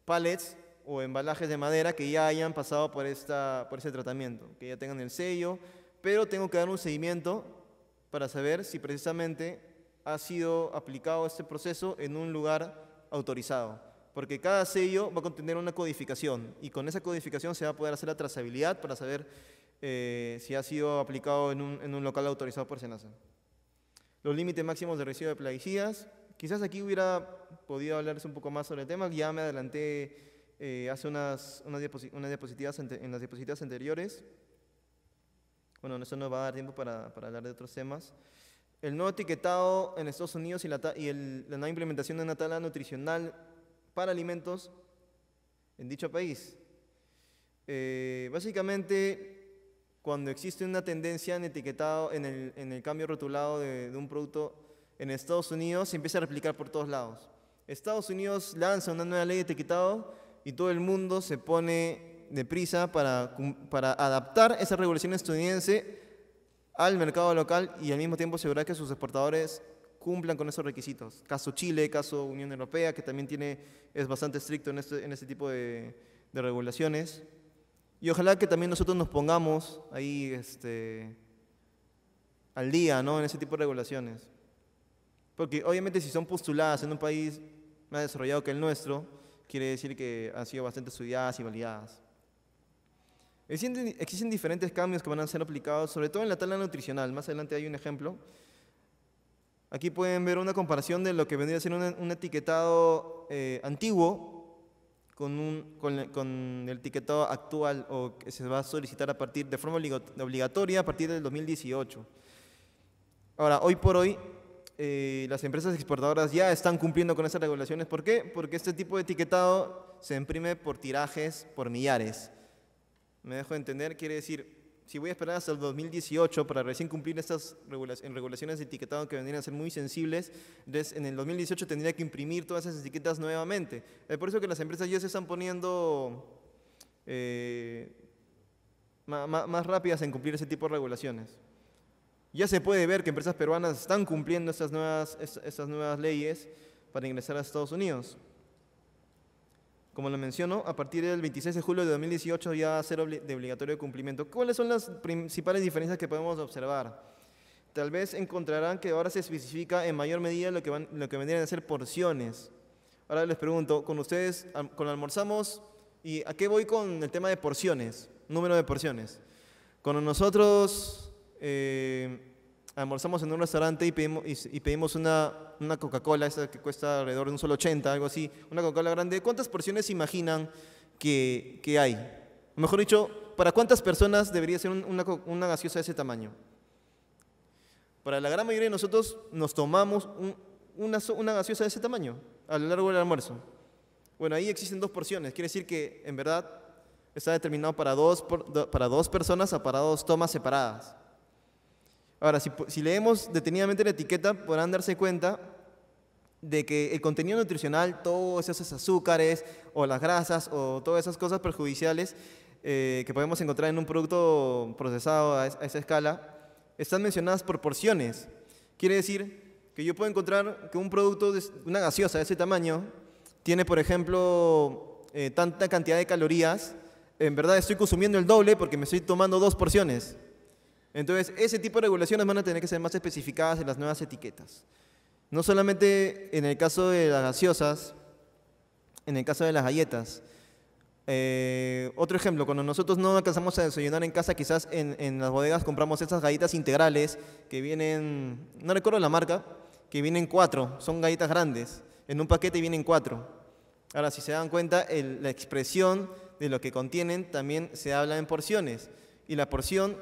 pallets o embalajes de madera que ya hayan pasado por, esta, por ese tratamiento, que ya tengan el sello, pero tengo que dar un seguimiento para saber si precisamente ha sido aplicado este proceso en un lugar autorizado, porque cada sello va a contener una codificación y con esa codificación se va a poder hacer la trazabilidad para saber eh, si ha sido aplicado en un, en local autorizado por SENASA. Los límites máximos de residuos de plaguicidas. Quizás aquí hubiera podido hablarse un poco más sobre el tema, ya me adelanté eh, hace unas, unas, diapositivas en las diapositivas anteriores. Bueno, eso nos va a dar tiempo para, para hablar de otros temas el nuevo etiquetado en Estados Unidos y, la, nueva implementación de una tabla nutricional para alimentos en dicho país. Eh, básicamente, cuando existe una tendencia en etiquetado, en el, cambio rotulado de, un producto en Estados Unidos, se empieza a replicar por todos lados. Estados Unidos lanza una nueva ley de etiquetado y todo el mundo se pone deprisa para, para adaptar esa regulación estadounidense al mercado local y al mismo tiempo asegurar que sus exportadores cumplan con esos requisitos. Caso Chile, caso Unión Europea, que también tiene, es bastante estricto en este, este tipo de, regulaciones. Y ojalá que también nosotros nos pongamos ahí este, al día ¿no? en ese tipo de regulaciones. Porque obviamente si son postuladas en un país más desarrollado que el nuestro, quiere decir que han sido bastante estudiadas y validadas. Existen, diferentes cambios que van a ser aplicados, sobre todo en la tabla nutricional. Más adelante hay un ejemplo. Aquí pueden ver una comparación de lo que vendría a ser un, etiquetado eh, antiguo con, el etiquetado actual o que se va a solicitar a partir de forma obligatoria a partir del 2018. Ahora, hoy por hoy, eh, las empresas exportadoras ya están cumpliendo con esas regulaciones. ¿Por qué? Porque este tipo de etiquetado se imprime por tirajes, por millares me dejo entender, quiere decir, si voy a esperar hasta el 2018 para recién cumplir estas regulaciones de etiquetado que vendrían a ser muy sensibles, en el 2018 tendría que imprimir todas esas etiquetas nuevamente. Es por eso que las empresas ya se están poniendo eh, más, rápidas en cumplir ese tipo de regulaciones. Ya se puede ver que empresas peruanas están cumpliendo esas estas nuevas leyes para ingresar a Estados Unidos. Como lo menciono, a partir del 26 de julio de 2018 ya va a ser de obligatorio cumplimiento. ¿Cuáles son las principales diferencias que podemos observar? Tal vez encontrarán que ahora se especifica en mayor medida lo que, lo que vendrían a ser porciones. Ahora les pregunto, con ustedes, con almorzamos, ¿y a qué voy con el tema de porciones? Número de porciones. Con nosotros, eh, almorzamos en un restaurante y pedimos, una, Coca-Cola, esa que cuesta alrededor de un solo 80, algo así, una Coca-Cola grande, ¿cuántas porciones imaginan que, hay? mejor dicho, ¿para cuántas personas debería ser una, gaseosa de ese tamaño? Para la gran mayoría de nosotros nos tomamos una, gaseosa de ese tamaño a lo largo del almuerzo. Bueno, ahí existen dos porciones, quiere decir que en verdad está determinado para dos, para dos personas a para dos tomas separadas. Ahora, si, leemos detenidamente la etiqueta, podrán darse cuenta de que el contenido nutricional, todos esos azúcares o las grasas o todas esas cosas perjudiciales eh, que podemos encontrar en un producto procesado a, esa escala, están mencionadas por porciones. Quiere decir que yo puedo encontrar que un producto, de, una gaseosa de ese tamaño, tiene, por ejemplo, eh, tanta cantidad de calorías. En verdad estoy consumiendo el doble porque me estoy tomando dos porciones. Entonces, ese tipo de regulaciones van a tener que ser más especificadas en las nuevas etiquetas. No solamente en el caso de las gaseosas, en el caso de las galletas. Eh, otro ejemplo, cuando nosotros no alcanzamos a desayunar en casa, quizás en, las bodegas compramos esas galletas integrales que vienen, no recuerdo la marca, que vienen cuatro, son galletas grandes. En un paquete vienen cuatro. Ahora, si se dan cuenta, la expresión de lo que contienen también se habla en porciones. Y la porción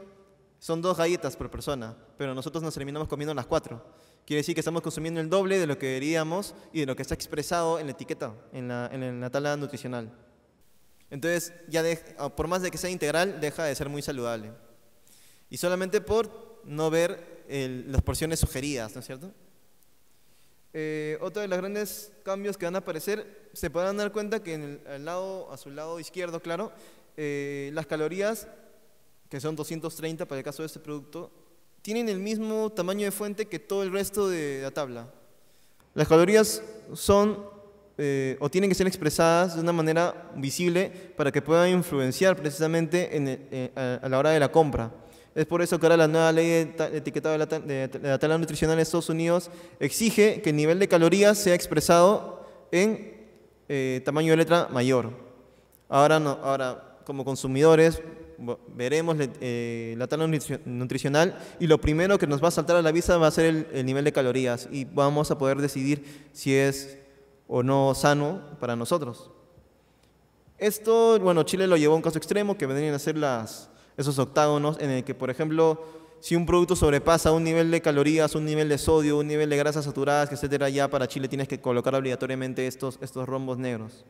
son dos galletas por persona, pero nosotros nos terminamos comiendo las cuatro. Quiere decir que estamos consumiendo el doble de lo que deberíamos y de lo que está expresado en la etiqueta, en la, en tabla nutricional. Entonces, ya ah, por más de que sea integral, deja de ser muy saludable. Y solamente por no ver las porciones sugeridas, ¿no es cierto? Eh, otro de los grandes cambios que van a aparecer, se podrán dar cuenta que en el, al lado, a su lado izquierdo, claro, eh, las calorías que son 230 para el caso de este producto, tienen el mismo tamaño de fuente que todo el resto de la tabla. Las calorías son eh, o tienen que ser expresadas de una manera visible para que puedan influenciar precisamente eh, a, la hora de la compra. Es por eso que ahora la nueva ley de etiquetado de la, tabla nutricional de Estados Unidos exige que el nivel de calorías sea expresado en eh, tamaño de letra mayor. Ahora, no, ahora como consumidores veremos eh, la tabla nutricional y lo primero que nos va a saltar a la vista va a ser el, nivel de calorías y vamos a poder decidir si es o no sano para nosotros. Esto, bueno, Chile lo llevó a un caso extremo que vendrían a ser las, esos octágonos en el que, por ejemplo, si un producto sobrepasa un nivel de calorías, un nivel de sodio, un nivel de grasas saturadas, etcétera, ya para Chile tienes que colocar obligatoriamente estos, estos rombos negros.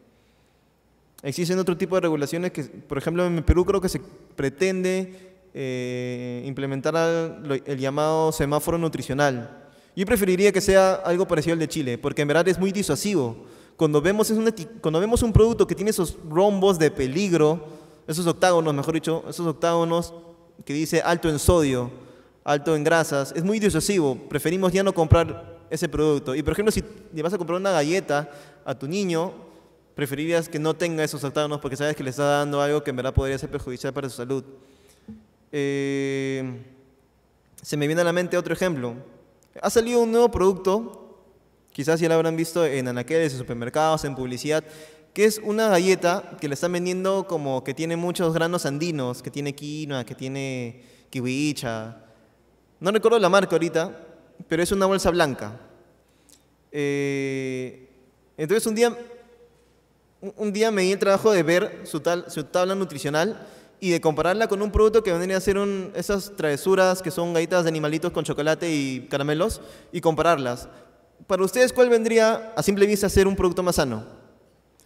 Existen otro tipo de regulaciones que, por ejemplo, en Perú creo que se pretende eh, implementar el llamado semáforo nutricional. Yo preferiría que sea algo parecido al de Chile, porque en verdad es muy disuasivo. Cuando vemos, cuando vemos un producto que tiene esos rombos de peligro, esos octágonos, mejor dicho, esos octágonos que dice alto en sodio, alto en grasas, es muy disuasivo. Preferimos ya no comprar ese producto. Y por ejemplo, si le vas a comprar una galleta a tu niño, preferirías que no tenga esos octágonos porque sabes que le está dando algo que en verdad podría ser perjudicial para su salud. Eh, se me viene a la mente otro ejemplo. Ha salido un nuevo producto, quizás ya lo habrán visto en anaqueles, en supermercados, en publicidad, que es una galleta que le están vendiendo como que tiene muchos granos andinos, que tiene quinoa, que tiene kiwicha. No recuerdo la marca ahorita, pero es una bolsa blanca. Eh, entonces un día un día me di el trabajo de ver su, tal, su tabla nutricional y de compararla con un producto que vendría a ser esas travesuras que son galletas de animalitos con chocolate y caramelos y compararlas. Para ustedes, ¿cuál vendría a simple vista a ser un producto más sano?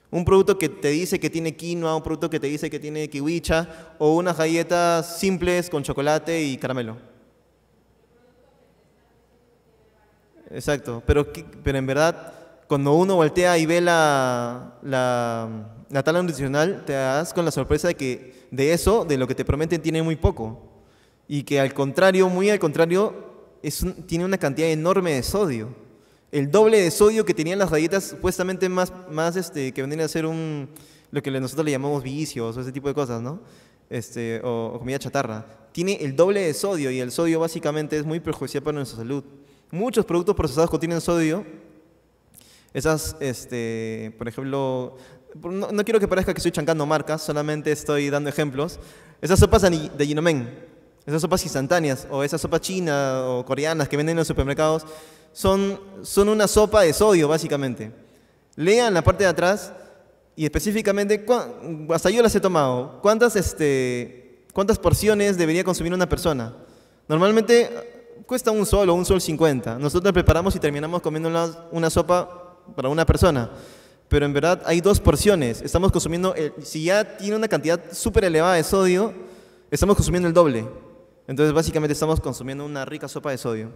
Un producto que te dice que tiene quinoa, un producto que te dice que tiene kiwicha o unas galletas simples con chocolate y caramelo. Exacto, pero, pero en verdad cuando uno voltea y ve la, la, tabla nutricional, te das con la sorpresa de que de eso, de lo que te prometen, tiene muy poco. Y que al contrario, muy al contrario, es tiene una cantidad enorme de sodio. El doble de sodio que tenían las galletas supuestamente más, más este, que vendrían a ser un, lo que nosotros le llamamos vicios o ese tipo de cosas, ¿no? Este, o comida chatarra. Tiene el doble de sodio y el sodio básicamente es muy perjudicial para nuestra salud. Muchos productos procesados contienen sodio esas, este, por ejemplo, no, quiero que parezca que estoy chancando marcas, solamente estoy dando ejemplos. Esas sopas de Yinomen, esas sopas instantáneas o esas sopas chinas o coreanas que venden en los supermercados, son, son una sopa de sodio, básicamente. Lean la parte de atrás y específicamente, hasta yo las he tomado, ¿cuántas, este, cuántas porciones debería consumir una persona? Normalmente cuesta un sol o un sol 50. Nosotros preparamos y terminamos comiendo una sopa para una persona. Pero en verdad hay dos porciones. Estamos consumiendo, el, si ya tiene una cantidad súper elevada de sodio, estamos consumiendo el doble. Entonces básicamente estamos consumiendo una rica sopa de sodio.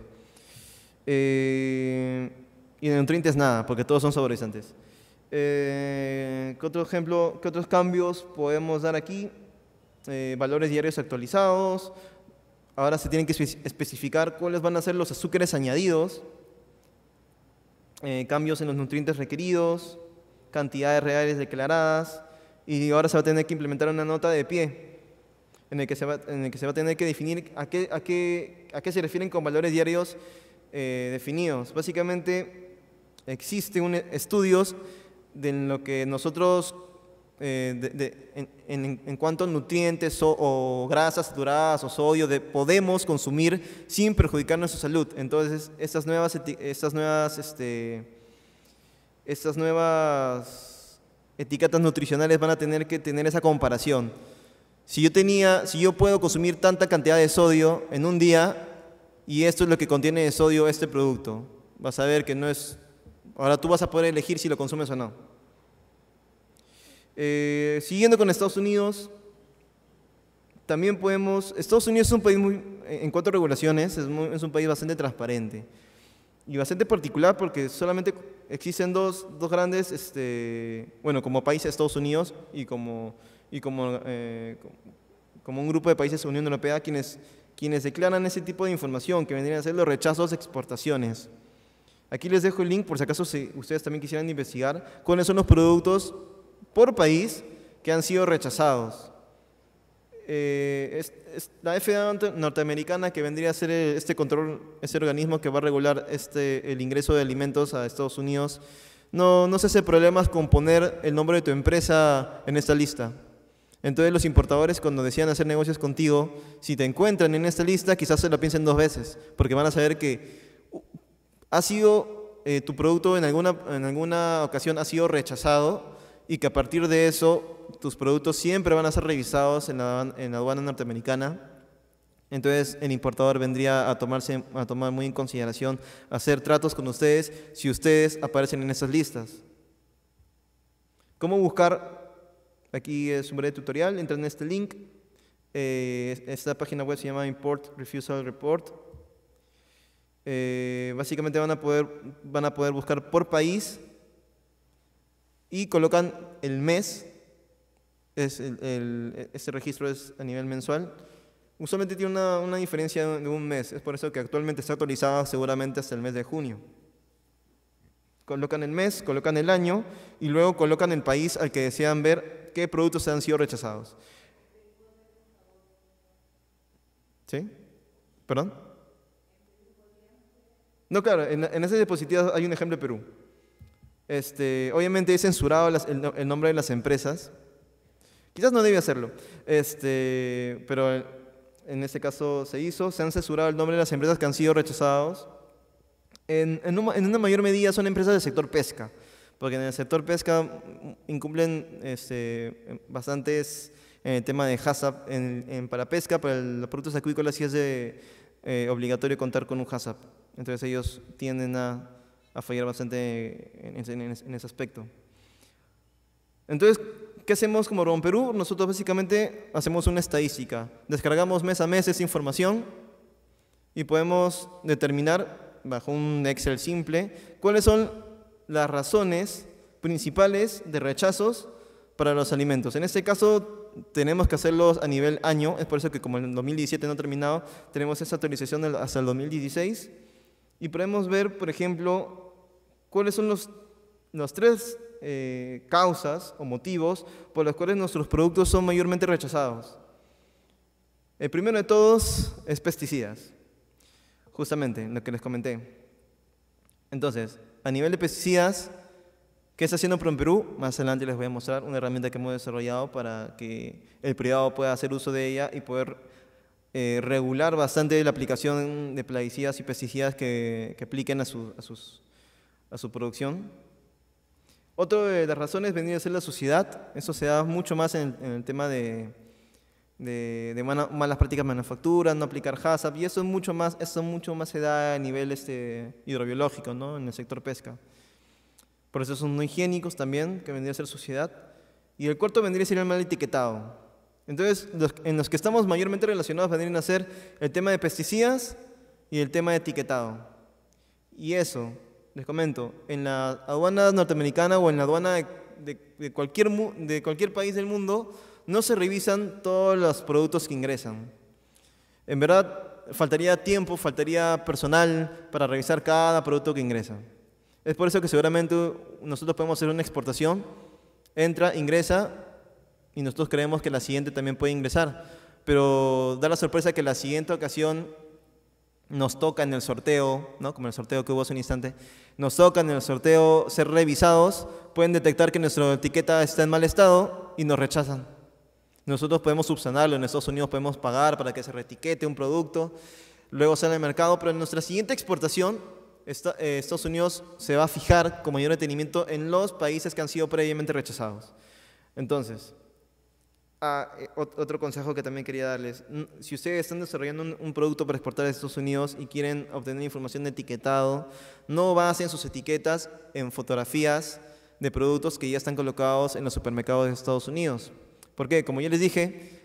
Eh, y de nutrientes nada, porque todos son saborizantes. Eh, ¿qué, otro ejemplo, ¿Qué otros cambios podemos dar aquí? Eh, valores diarios actualizados. Ahora se tienen que especificar cuáles van a ser los azúcares añadidos. Eh, cambios en los nutrientes requeridos, cantidades reales declaradas, y ahora se va a tener que implementar una nota de pie en el que se va, en el que se va a tener que definir a qué, a qué, a qué se refieren con valores diarios eh, definidos. Básicamente existen estudios de lo que nosotros eh, de, en, en, cuanto a nutrientes o, grasas saturadas o sodio de, podemos consumir sin perjudicar nuestra salud. Entonces, estas nuevas, estas nuevas, este, estas nuevas etiquetas nutricionales van a tener que tener esa comparación. Si yo, tenía, si yo puedo consumir tanta cantidad de sodio en un día y esto es lo que contiene de sodio este producto, vas a ver que no es... Ahora tú vas a poder elegir si lo consumes o no. Eh, siguiendo con Estados Unidos, también podemos... Estados Unidos es un país muy, en cuanto a regulaciones, es, un país bastante transparente y bastante particular porque solamente existen dos, dos grandes, este, bueno, como país Estados Unidos y como, y como, eh, como un grupo de países de Unión Europea quienes, quienes declaran ese tipo de información que vendrían a ser los rechazos de exportaciones. Aquí les dejo el link por si acaso si ustedes también quisieran investigar cuáles son los productos por país que han sido rechazados. Eh, la FDA norteamericana que vendría a ser este control, ese organismo que va a regular este, el ingreso de alimentos a Estados Unidos, no, no se hace problemas con poner el nombre de tu empresa en esta lista. Entonces los importadores cuando decían hacer negocios contigo, si te encuentran en esta lista, quizás se la piensen dos veces, porque van a saber que ha sido eh, tu producto en alguna, en alguna ocasión ha sido rechazado y que a partir de eso tus productos siempre van a ser revisados en la, en aduana norteamericana. Entonces el importador vendría a, tomarse, a tomar muy en consideración hacer tratos con ustedes si ustedes aparecen en esas listas. ¿Cómo buscar? Aquí es un breve tutorial, entra en este link. Eh, esta página web se llama Import Refusal Report. Eh, básicamente van a, poder, van a poder buscar por país y colocan el mes, es ese registro es a nivel mensual. Usualmente tiene una, diferencia de un mes, es por eso que actualmente está actualizada seguramente hasta el mes de junio. Colocan el mes, colocan el año y luego colocan el país al que desean ver qué productos han sido rechazados. ¿Sí? ¿Perdón? No, claro, en, en ese dispositivo hay un ejemplo de Perú. Este, obviamente he censurado el, nombre de las empresas. Quizás no debía hacerlo, este, pero en este caso se hizo. Se han censurado el nombre de las empresas que han sido rechazados. En, una mayor medida son empresas del sector pesca, porque en el sector pesca incumplen este, bastantes temas eh, tema de HACCP en, para pesca, para los productos acuícolas sí es eh, obligatorio contar con un HACCP. Entonces ellos tienden a a fallar bastante en, ese aspecto. Entonces, ¿qué hacemos como Perú? Nosotros básicamente hacemos una estadística. Descargamos mes a mes esa información y podemos determinar, bajo un Excel simple, cuáles son las razones principales de rechazos para los alimentos. En este caso, tenemos que hacerlos a nivel año, es por eso que como el 2017 no ha terminado, tenemos esa actualización hasta el 2016. Y podemos ver, por ejemplo, cuáles son los, los tres eh, causas o motivos por los cuales nuestros productos son mayormente rechazados. El primero de todos es pesticidas, justamente lo que les comenté. Entonces, a nivel de pesticidas, ¿qué está haciendo Perú Más adelante les voy a mostrar una herramienta que hemos desarrollado para que el privado pueda hacer uso de ella y poder eh, regular bastante la aplicación de plaguicidas y pesticidas que, apliquen a su, producción. Otra de las razones vendría a ser la suciedad. Eso se da mucho más en el, tema de, malas prácticas de manufactura, no aplicar HACCP, y eso mucho más, eso mucho más se da a nivel este, hidrobiológico, ¿no? en el sector pesca. Procesos no higiénicos también, que vendría a ser suciedad. Y el cuarto vendría a ser el mal etiquetado. Entonces, en los que estamos mayormente relacionados vendrían a ser el tema de pesticidas y el tema de etiquetado. Y eso, les comento, en la aduana norteamericana o en la aduana de cualquier, de cualquier país del mundo, no se revisan todos los productos que ingresan. En verdad, faltaría tiempo, faltaría personal para revisar cada producto que ingresa. Es por eso que seguramente nosotros podemos hacer una exportación, entra, ingresa y nosotros creemos que la siguiente también puede ingresar. Pero da la sorpresa que la siguiente ocasión nos toca en el sorteo, ¿no? como el sorteo que hubo hace un instante, nos toca en el sorteo ser revisados, pueden detectar que nuestra etiqueta está en mal estado y nos rechazan. Nosotros podemos subsanarlo, en Estados Unidos podemos pagar para que se reetiquete un producto, luego sale al mercado, pero en nuestra siguiente exportación eh, Estados Unidos se va a fijar con mayor detenimiento en los países que han sido previamente rechazados. Entonces, eh, otro consejo que también quería darles. Si ustedes están desarrollando un, producto para exportar a Estados Unidos y quieren obtener información de etiquetado, no basen sus etiquetas en fotografías de productos que ya están colocados en los supermercados de Estados Unidos. Porque, como ya les dije,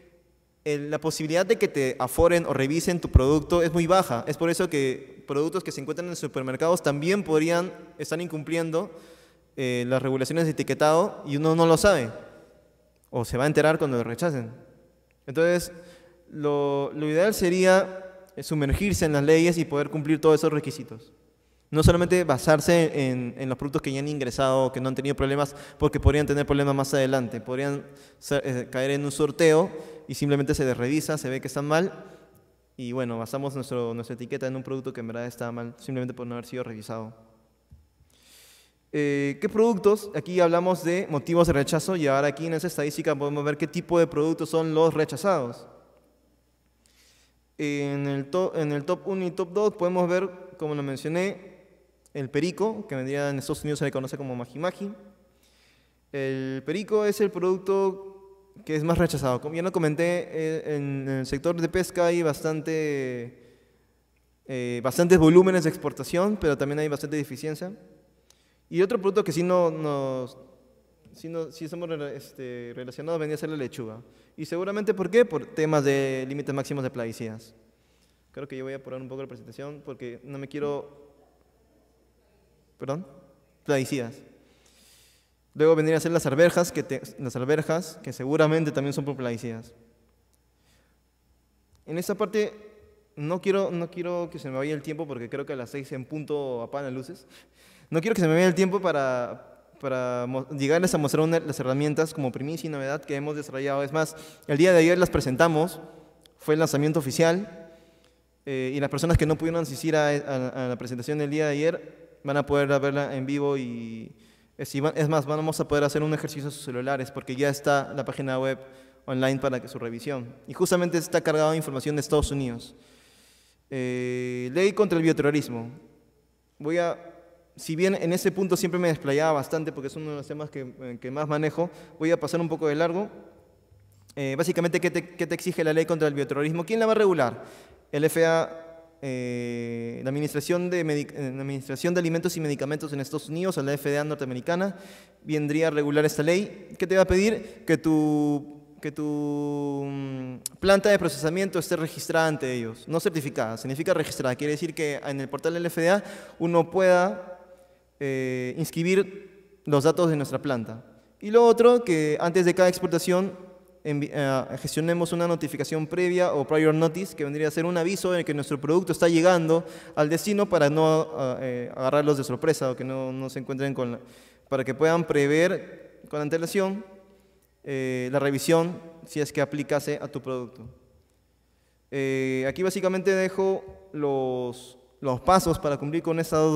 la posibilidad de que te aforen o revisen tu producto es muy baja. Es por eso que productos que se encuentran en supermercados también podrían estar incumpliendo eh, las regulaciones de etiquetado y uno no lo sabe o se va a enterar cuando lo rechacen. Entonces, lo, ideal sería eh, sumergirse en las leyes y poder cumplir todos esos requisitos. No solamente basarse en, los productos que ya han ingresado, que no han tenido problemas, porque podrían tener problemas más adelante. Podrían eh, caer en un sorteo y simplemente se les revisa, se ve que están mal. Y bueno, basamos nuestro, nuestra etiqueta en un producto que en verdad está mal, simplemente por no haber sido revisado. Eh, ¿Qué productos? Aquí hablamos de motivos de rechazo y ahora aquí en esa estadística podemos ver qué tipo de productos son los rechazados. En el, top, 1 y top 2 podemos ver, como lo mencioné, el perico, que vendría en Estados Unidos se le conoce como Magimagi. El perico es el producto que es más rechazado. Como ya lo comenté, eh, en el sector de pesca hay bastante, eh, bastantes volúmenes de exportación, pero también hay bastante deficiencia. Y otro producto que sí no, nos, si, estamos este, relacionados vendría a ser la lechuga. Y seguramente, ¿por qué? Por temas de límites máximos de plaguicidas. Creo que yo voy a apurar un poco la presentación porque no me quiero... ¿Perdón? Plaguicidas. Luego vendría a ser las alberjas, que las que seguramente también son por plaguicidas. En esta parte no quiero, no quiero que se me vaya el tiempo porque creo que a las seis en punto apagan las luces. No quiero que se me vaya el tiempo para, llegarles a mostrar las herramientas como primicia y novedad que hemos desarrollado. Es más, el día de ayer las presentamos, fue el lanzamiento oficial, eh, y las personas que no pudieron asistir a, la presentación del día de ayer van a poder verla en vivo y es, más, vamos a poder hacer un ejercicio en sus celulares porque ya está la página web online para que su revisión. Y justamente está cargado de información de Estados Unidos. Eh, ley contra el bioterrorismo. Voy a si bien en ese punto siempre me desplayaba bastante porque es uno de los temas que, eh, más manejo, voy a pasar un poco de largo. Eh, básicamente, ¿qué te, exige la ley contra el bioterrorismo? ¿Quién la va a regular? El FDA, eh, la, Administración de Alimentos y Medicamentos en Estados Unidos, o la FDA norteamericana, vendría a regular esta ley. ¿Qué te va a pedir? Que tu que tu mm, planta de procesamiento esté registrada ante ellos, no certificada, significa registrada, quiere decir que en el portal del FDA uno pueda eh, inscribir los datos de nuestra planta. Y lo otro, que antes de cada exportación eh, gestionemos una notificación previa o prior notice, que vendría a ser un aviso en que nuestro producto está llegando al destino para no eh, agarrarlos de sorpresa o que no, no se encuentren con para que puedan prever con antelación la revisión si es que aplicase a tu producto. aquí básicamente dejo los, los pasos para cumplir con, estos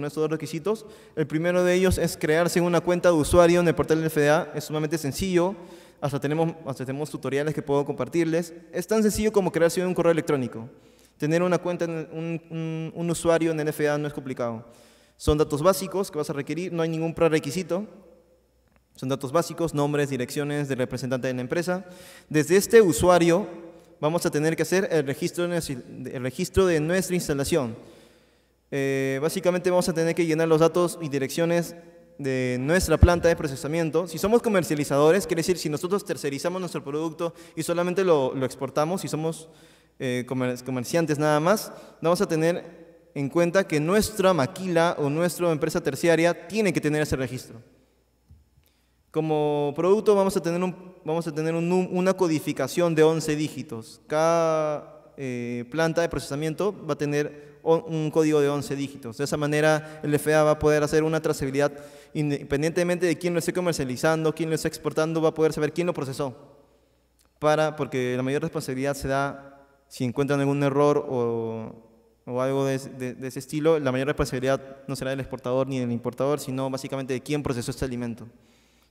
dos, requisitos. El primero de ellos es crearse una cuenta de usuario en el portal del FDA. Es sumamente sencillo. Hasta tenemos, tenemos tutoriales que puedo compartirles. Es tan sencillo como crearse un correo electrónico. Tener una cuenta, un, un, usuario en el FDA no es complicado. Son datos básicos que vas a requerir, no hay ningún prerequisito. Son datos básicos, nombres, direcciones del representante de la empresa. Desde este usuario vamos a tener que hacer el registro, el registro de nuestra instalación. Eh, básicamente vamos a tener que llenar los datos y direcciones de nuestra planta de procesamiento. Si somos comercializadores, quiere decir, si nosotros tercerizamos nuestro producto y solamente lo, exportamos, si somos eh, comerciantes nada más, vamos a tener en cuenta que nuestra maquila o nuestra empresa terciaria tiene que tener ese registro. Como producto vamos a tener, una codificación de 11 dígitos. Cada eh, planta de procesamiento va a tener un código de 11 dígitos. De esa manera el FA va a poder hacer una trazabilidad independientemente de quién lo esté comercializando, quién lo esté exportando, va a poder saber quién lo procesó. Para, porque la mayor responsabilidad se da si encuentran algún error o, algo de, de, ese estilo, la mayor responsabilidad no será del exportador ni del importador, sino básicamente de quién procesó este alimento.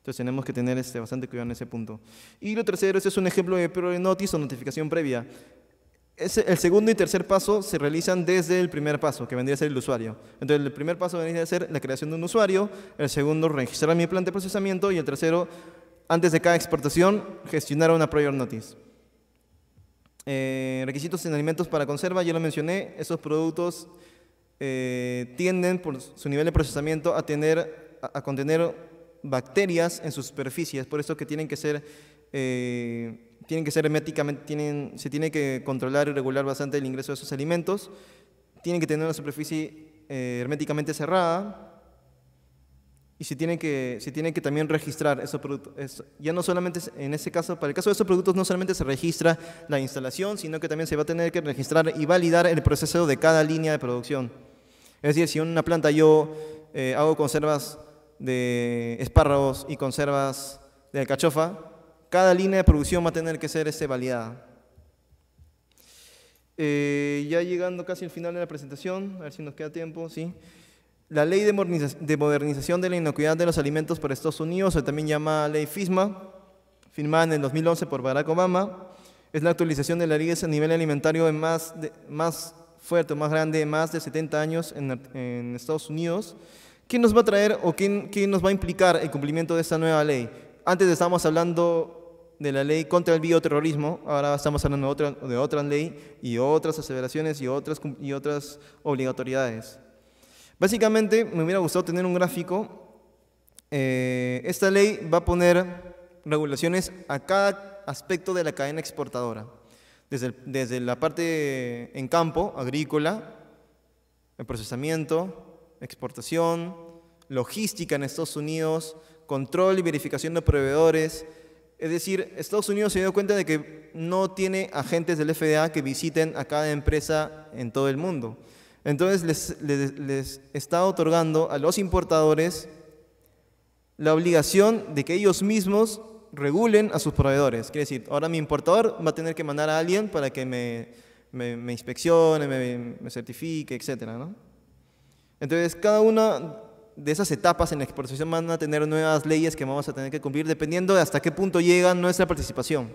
Entonces tenemos que tener este, bastante cuidado en ese punto. Y lo tercero, ese es un ejemplo de prior notice o notificación previa. Ese, el segundo y tercer paso se realizan desde el primer paso, que vendría a ser el usuario. Entonces, el primer paso vendría a ser la creación de un usuario, el segundo, registrar mi plan de procesamiento, y el tercero, antes de cada exportación, gestionar una prior notice. Eh, requisitos en alimentos para conserva, ya lo mencioné, esos productos eh, tienden por su nivel de procesamiento a, tener, a contener bacterias en sus superficies, por eso que tienen que ser, eh, tienen que ser herméticamente, tienen, se tiene que controlar y regular bastante el ingreso de esos alimentos, tienen que tener una superficie eh, herméticamente cerrada y se tiene que, se tiene que también registrar esos productos. Ya no solamente en ese caso, para el caso de esos productos no solamente se registra la instalación, sino que también se va a tener que registrar y validar el proceso de cada línea de producción. Es decir, si en una planta yo eh, hago conservas de espárragos y conservas de alcachofa, cada línea de producción va a tener que ser este, validada. Eh, ya llegando casi al final de la presentación, a ver si nos queda tiempo, ¿sí? La ley de, modernización de la inocuidad de los alimentos por Estados Unidos, o también llamada ley FISMA, firmada en el 2011 por Barack Obama, es la actualización de la ley a nivel alimentario más, más fuerte, más grande, más de 70 años en Estados Unidos. ¿Qué nos va a traer o qué, nos va a implicar el cumplimiento de esta nueva ley? Antes estábamos hablando de la ley contra el bioterrorismo, ahora estamos hablando de otra, ley y otras aseveraciones y otras, y otras obligatoriedades. Básicamente, me hubiera gustado tener un gráfico. Eh, esta ley va a poner regulaciones a cada aspecto de la cadena exportadora, desde, desde la parte en campo, agrícola, el procesamiento, exportación, logística en Estados Unidos, control y verificación de proveedores. Es decir, Estados Unidos se dio cuenta de que no tiene agentes del FDA que visiten a cada empresa en todo el mundo. Entonces les, está otorgando a los importadores la obligación de que ellos mismos regulen a sus proveedores. Quiere decir, ahora mi importador va a tener que mandar a alguien para que me, inspeccione, me, me certifique, etc. ¿no? Entonces, cada una de esas etapas en la exportación van a tener nuevas leyes que vamos a tener que cumplir dependiendo de hasta qué punto llega nuestra participación.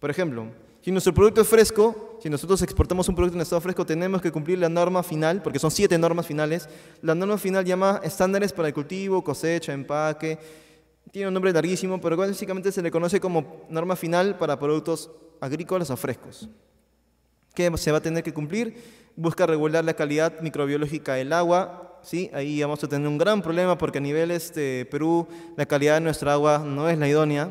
Por ejemplo, si nuestro producto es fresco, si nosotros exportamos un producto en estado fresco, tenemos que cumplir la norma final, porque son siete normas finales. La norma final llama estándares para el cultivo, cosecha, empaque. Tiene un nombre larguísimo, pero básicamente se le conoce como norma final para productos agrícolas o frescos. ¿Qué se va a tener que cumplir? busca regular la calidad microbiológica del agua. ¿sí? Ahí vamos a tener un gran problema porque a nivel este, Perú la calidad de nuestra agua no es la idónea,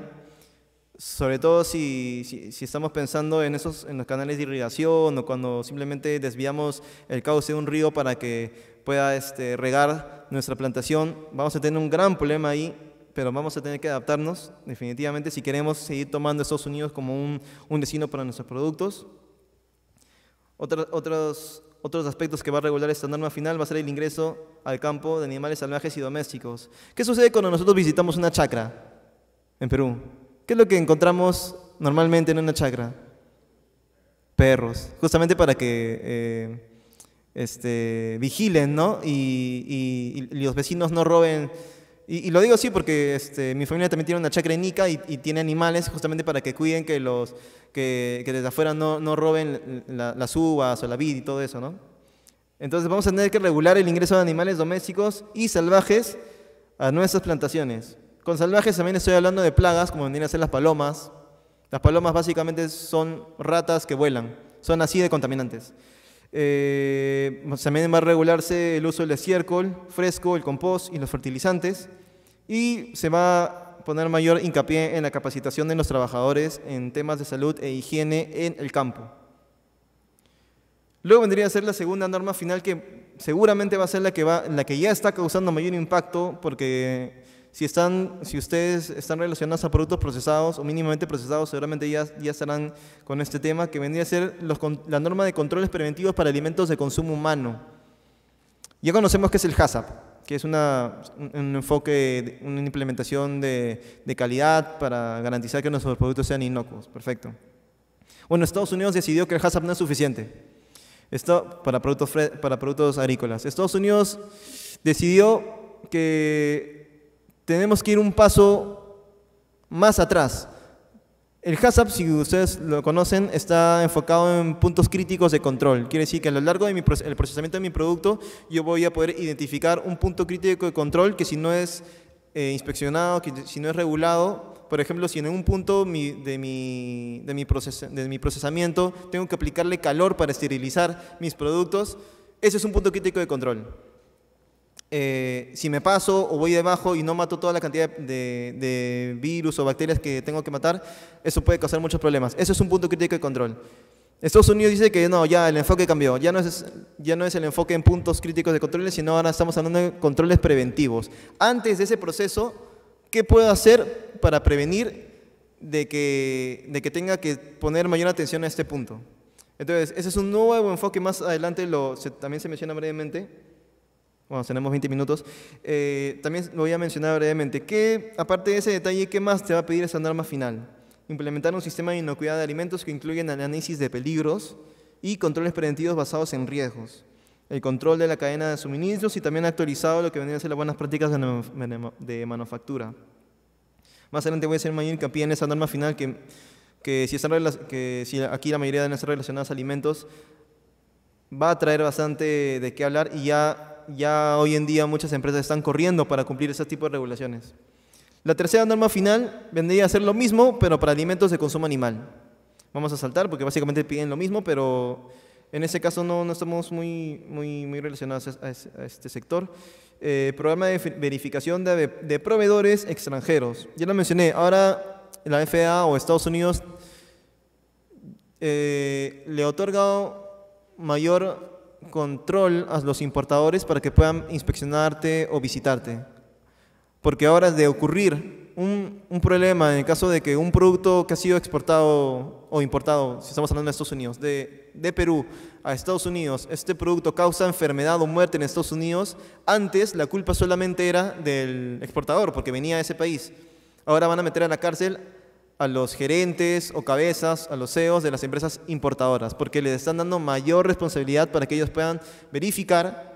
sobre todo si, estamos pensando en, esos, en los canales de irrigación o cuando simplemente desviamos el cauce de un río para que pueda este, regar nuestra plantación, vamos a tener un gran problema ahí pero vamos a tener que adaptarnos definitivamente si queremos seguir tomando Estados Unidos como un, un destino para nuestros productos otros, otros aspectos que va a regular esta norma final va a ser el ingreso al campo de animales salvajes y domésticos. ¿Qué sucede cuando nosotros visitamos una chacra en Perú? ¿Qué es lo que encontramos normalmente en una chacra? Perros, justamente para que eh, este, vigilen ¿no? y, y los vecinos no roben y, lo digo así porque este, mi familia también tiene una chacra en Ica y, tiene animales justamente para que cuiden que, los, que, desde afuera no, no roben la, las uvas o la vid y todo eso, ¿no? Entonces vamos a tener que regular el ingreso de animales domésticos y salvajes a nuestras plantaciones. Con salvajes también estoy hablando de plagas, como vendrían a ser las palomas. Las palomas básicamente son ratas que vuelan, son así de contaminantes también eh, va a regularse el uso del estiércol fresco, el compost y los fertilizantes. Y se va a poner mayor hincapié en la capacitación de los trabajadores en temas de salud e higiene en el campo. Luego vendría a ser la segunda norma final que seguramente va a ser la que, va, la que ya está causando mayor impacto porque si, están, si ustedes están relacionados a productos procesados o mínimamente procesados, seguramente ya, ya estarán con este tema, que vendría a ser la norma de controles preventivos para alimentos de consumo humano. Ya conocemos que es el HACCP, que es una, un enfoque, una implementación de, de calidad para garantizar que nuestros productos sean inocuos. Perfecto. Bueno, Estados Unidos decidió que el HACCP no es suficiente. Esto para productos, para productos agrícolas. Estados Unidos decidió que tenemos que ir un paso más atrás. El HACCP, si ustedes lo conocen, está enfocado en puntos críticos de control. Quiere decir que a lo largo del procesamiento de mi producto yo voy a poder identificar un punto crítico de control que si no es eh, inspeccionado, que si no es regulado, por ejemplo, si en un punto de, mi, de, mi de mi procesamiento tengo que aplicarle calor para esterilizar mis productos, ese es un punto crítico de control. Eh, si me paso o voy debajo y no mato toda la cantidad de, virus o bacterias que tengo que matar, eso puede causar muchos problemas. Eso es un punto crítico de control. Estados Unidos dice que no, ya el enfoque cambió, ya no es, ya no es el enfoque en puntos críticos de controles, sino ahora estamos hablando de controles preventivos. Antes de ese proceso, ¿qué puedo hacer para prevenir de que, de que tenga que poner mayor atención a este punto? Entonces, ese es un nuevo enfoque más adelante, lo, también se menciona brevemente bueno, tenemos 20 minutos. Eh, también lo voy a mencionar brevemente. ¿Qué, aparte de ese detalle, qué más te va a pedir esa norma final? Implementar un sistema de inocuidad de alimentos que incluyen análisis de peligros y controles preventivos basados en riesgos. El control de la cadena de suministros y también actualizado lo que vendrían a ser las buenas prácticas de, manufactura. Más adelante voy a hacer mayor hincapié en esa norma final que, que, si, están que si aquí la mayoría de ser relacionadas a alimentos, va a traer bastante de qué hablar y ya ya hoy en día muchas empresas están corriendo para cumplir ese tipo de regulaciones. La tercera norma final vendría a ser lo mismo, pero para alimentos de consumo animal. Vamos a saltar porque básicamente piden lo mismo, pero en ese caso no, no estamos muy, muy, muy relacionados a, este sector. Eh, programa de verificación de, proveedores extranjeros. Ya lo mencioné, ahora la FAA o Estados Unidos eh, le otorga mayor control a los importadores para que puedan inspeccionarte o visitarte. Porque ahora de ocurrir un, problema en el caso de que un producto que ha sido exportado o importado, si estamos hablando de Estados Unidos, de, de Perú a Estados Unidos, este producto causa enfermedad o muerte en Estados Unidos, antes la culpa solamente era del exportador porque venía de ese país. Ahora van a meter a la cárcel a los gerentes o cabezas, a los CEOs de las empresas importadoras, porque les están dando mayor responsabilidad para que ellos puedan verificar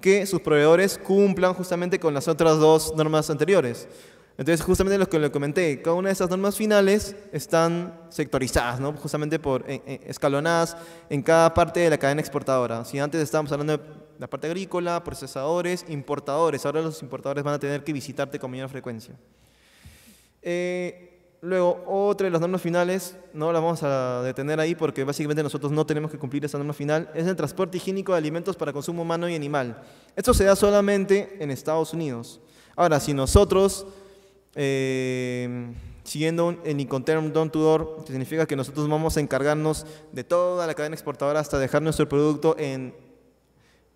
que sus proveedores cumplan justamente con las otras dos normas anteriores. Entonces, justamente lo que le comenté, cada una de esas normas finales están sectorizadas, ¿no? justamente por eh, eh, escalonadas en cada parte de la cadena exportadora. Si antes estábamos hablando de la parte agrícola, procesadores, importadores, ahora los importadores van a tener que visitarte con mayor frecuencia. Eh, Luego, otra de las normas finales, no la vamos a detener ahí porque básicamente nosotros no tenemos que cumplir esa norma final, es el transporte higiénico de alimentos para consumo humano y animal. Esto se da solamente en Estados Unidos. Ahora, si nosotros, eh, siguiendo en Incoterm Don Tudor, significa que nosotros vamos a encargarnos de toda la cadena exportadora hasta dejar nuestro producto en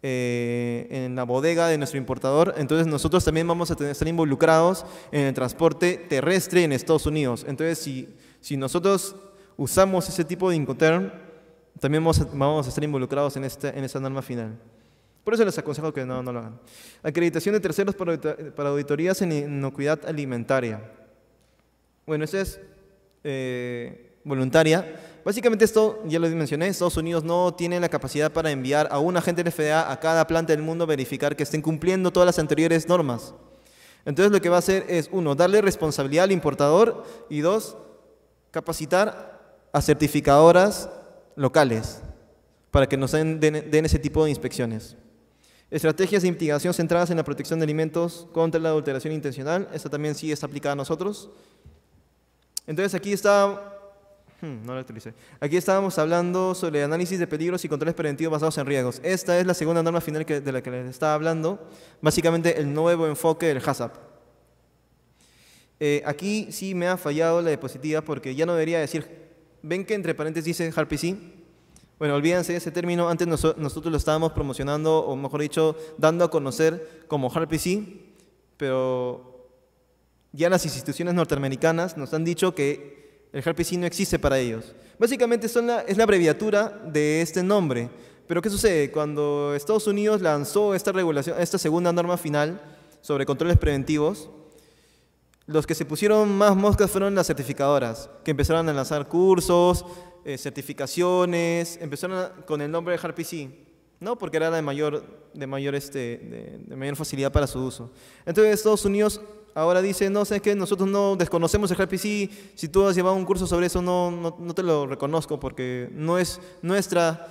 eh, en la bodega de nuestro importador, entonces nosotros también vamos a estar involucrados en el transporte terrestre en Estados Unidos. Entonces, si, si nosotros usamos ese tipo de Incoterm, también vamos a, estar involucrados en, esa en norma final. Por eso les aconsejo que no, no lo hagan. Acreditación de terceros para, auditorías en inocuidad alimentaria. Bueno, esa es eh, voluntaria Básicamente esto, ya lo mencioné, Estados Unidos no tiene la capacidad para enviar a un agente del FDA a cada planta del mundo a verificar que estén cumpliendo todas las anteriores normas. Entonces lo que va a hacer es, uno, darle responsabilidad al importador y dos, capacitar a certificadoras locales para que nos den, ese tipo de inspecciones. Estrategias de investigación centradas en la protección de alimentos contra la adulteración intencional. Esta también sí está aplicada a nosotros. Entonces aquí está Hmm, no la utilicé. Aquí estábamos hablando sobre análisis de peligros y controles preventivos basados en riesgos. Esta es la segunda norma final de la que les estaba hablando. Básicamente el nuevo enfoque del HACCP. Eh, aquí sí me ha fallado la diapositiva porque ya no debería decir... ¿Ven que entre paréntesis dice HARPC? Bueno, olvídense ese término. Antes nosotros lo estábamos promocionando, o mejor dicho, dando a conocer como HARPC, pero ya las instituciones norteamericanas nos han dicho que el PC no existe para ellos. Básicamente son es la abreviatura de este nombre. Pero ¿qué sucede? Cuando Estados Unidos lanzó esta, regulación, esta segunda norma final sobre controles preventivos, los que se pusieron más moscas fueron las certificadoras, que empezaron a lanzar cursos, eh, certificaciones, empezaron con el nombre de HRPC, ¿no? porque era de mayor, de, mayor este, de mayor facilidad para su uso. Entonces Estados Unidos ahora dice, no, sabes qué? nosotros no desconocemos el RPC, si tú has llevado un curso sobre eso, no, no, te lo reconozco porque no es, nuestra,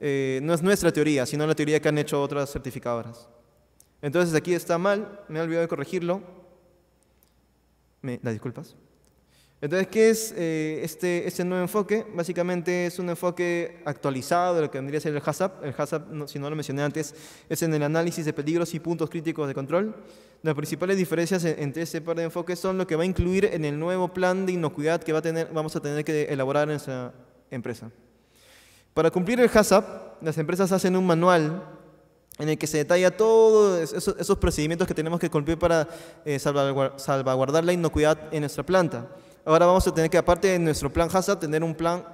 eh, no es nuestra teoría, sino la teoría que han hecho otras certificadoras. Entonces aquí está mal, me he olvidado de corregirlo. ¿Me disculpas? Entonces, ¿qué es eh, este, este, nuevo enfoque? Básicamente es un enfoque actualizado de lo que vendría a ser el HACCP. El HACCP, si no lo mencioné antes, es en el análisis de peligros y puntos críticos de control. Las principales diferencias entre este par de enfoques son lo que va a incluir en el nuevo plan de inocuidad que vamos a tener que elaborar en esa empresa. Para cumplir el HACCP, las empresas hacen un manual en el que se detalla todos esos, procedimientos que tenemos que cumplir para eh, salvaguardar la inocuidad en nuestra planta ahora vamos a tener que, aparte de nuestro plan HASA, tener un plan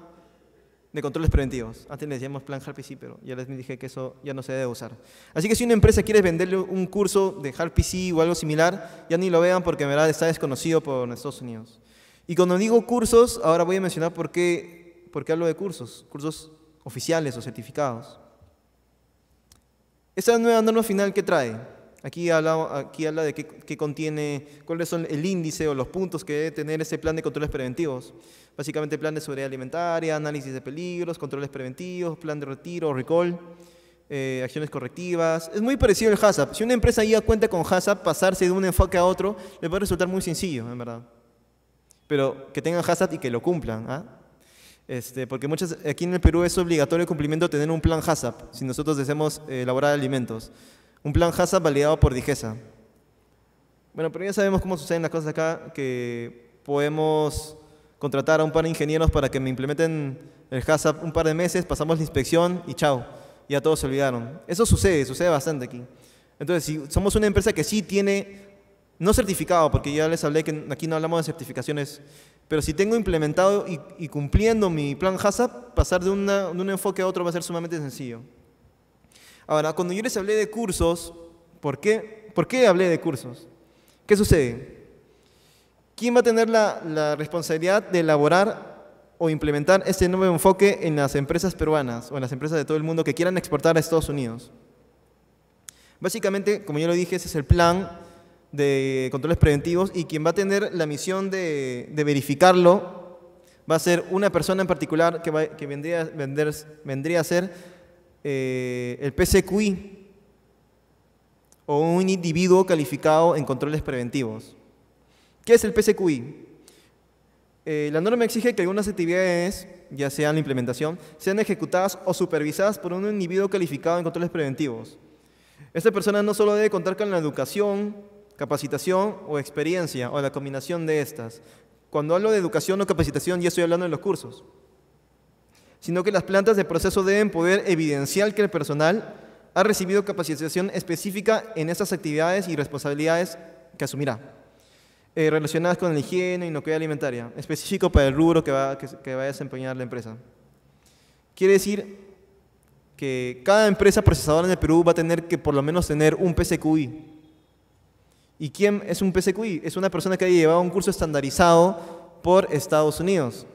de controles preventivos. Antes le decíamos plan PC, pero ya les dije que eso ya no se debe usar. Así que si una empresa quiere venderle un curso de HALPC o algo similar, ya ni lo vean porque en verdad está desconocido por Estados Unidos. Y cuando digo cursos, ahora voy a mencionar por qué, por hablo de cursos, cursos oficiales o certificados. Esta nueva norma final que trae, Aquí habla, aquí habla de qué, contiene, cuáles son el índice o los puntos que debe tener ese plan de controles preventivos. Básicamente plan de seguridad alimentaria, análisis de peligros, controles preventivos, plan de retiro, recall, eh, acciones correctivas. Es muy parecido al HACCP. Si una empresa ya cuenta con HACCP, pasarse de un enfoque a otro le puede resultar muy sencillo, en verdad. Pero que tengan HACCP y que lo cumplan. ¿ah? Este, porque aquí en el Perú es obligatorio el cumplimiento de tener un plan HACCP si nosotros deseamos eh, elaborar alimentos. Un plan HACCP validado por DIGESA. Bueno, pero ya sabemos cómo suceden las cosas acá, que podemos contratar a un par de ingenieros para que me implementen el HACCP un par de meses, pasamos la inspección y chao, ya todos se olvidaron. Eso sucede, sucede bastante aquí. Entonces, si somos una empresa que sí tiene, no certificado, porque ya les hablé que aquí no hablamos de certificaciones, pero si tengo implementado y, cumpliendo mi plan HACCP, pasar de un enfoque a otro va a ser sumamente sencillo. Ahora, cuando yo les hablé de cursos, ¿por qué, ¿Por hablé de cursos? ¿Qué sucede? ¿Quién va a tener la, responsabilidad de elaborar o implementar este nuevo enfoque en las empresas peruanas o en las empresas de todo el mundo que quieran exportar a Estados Unidos? Básicamente, como yo lo dije, ese es el plan de controles preventivos y quien va a tener la misión de, verificarlo va a ser una persona en particular que, vendría a ser eh, el PCQI o un individuo calificado en controles preventivos. ¿Qué es el PCQI? Eh, la norma exige que algunas actividades, ya sea la implementación, sean ejecutadas o supervisadas por un individuo calificado en controles preventivos. Esta persona no solo debe contar con la educación, capacitación o experiencia, o la combinación de estas. Cuando hablo de educación o capacitación, ya estoy hablando de los cursos sino que las plantas de proceso deben poder evidenciar que el personal ha recibido capacitación específica en estas actividades y responsabilidades que asumirá, eh, relacionadas con la higiene y inocuidad alimentaria, específico para el rubro que va, que, a desempeñar la empresa. Quiere decir que cada empresa procesadora en el Perú va a tener que por lo menos tener un PCQI. ¿Y quién es un PCQI? Es una persona que haya llevado un curso estandarizado por Estados Unidos.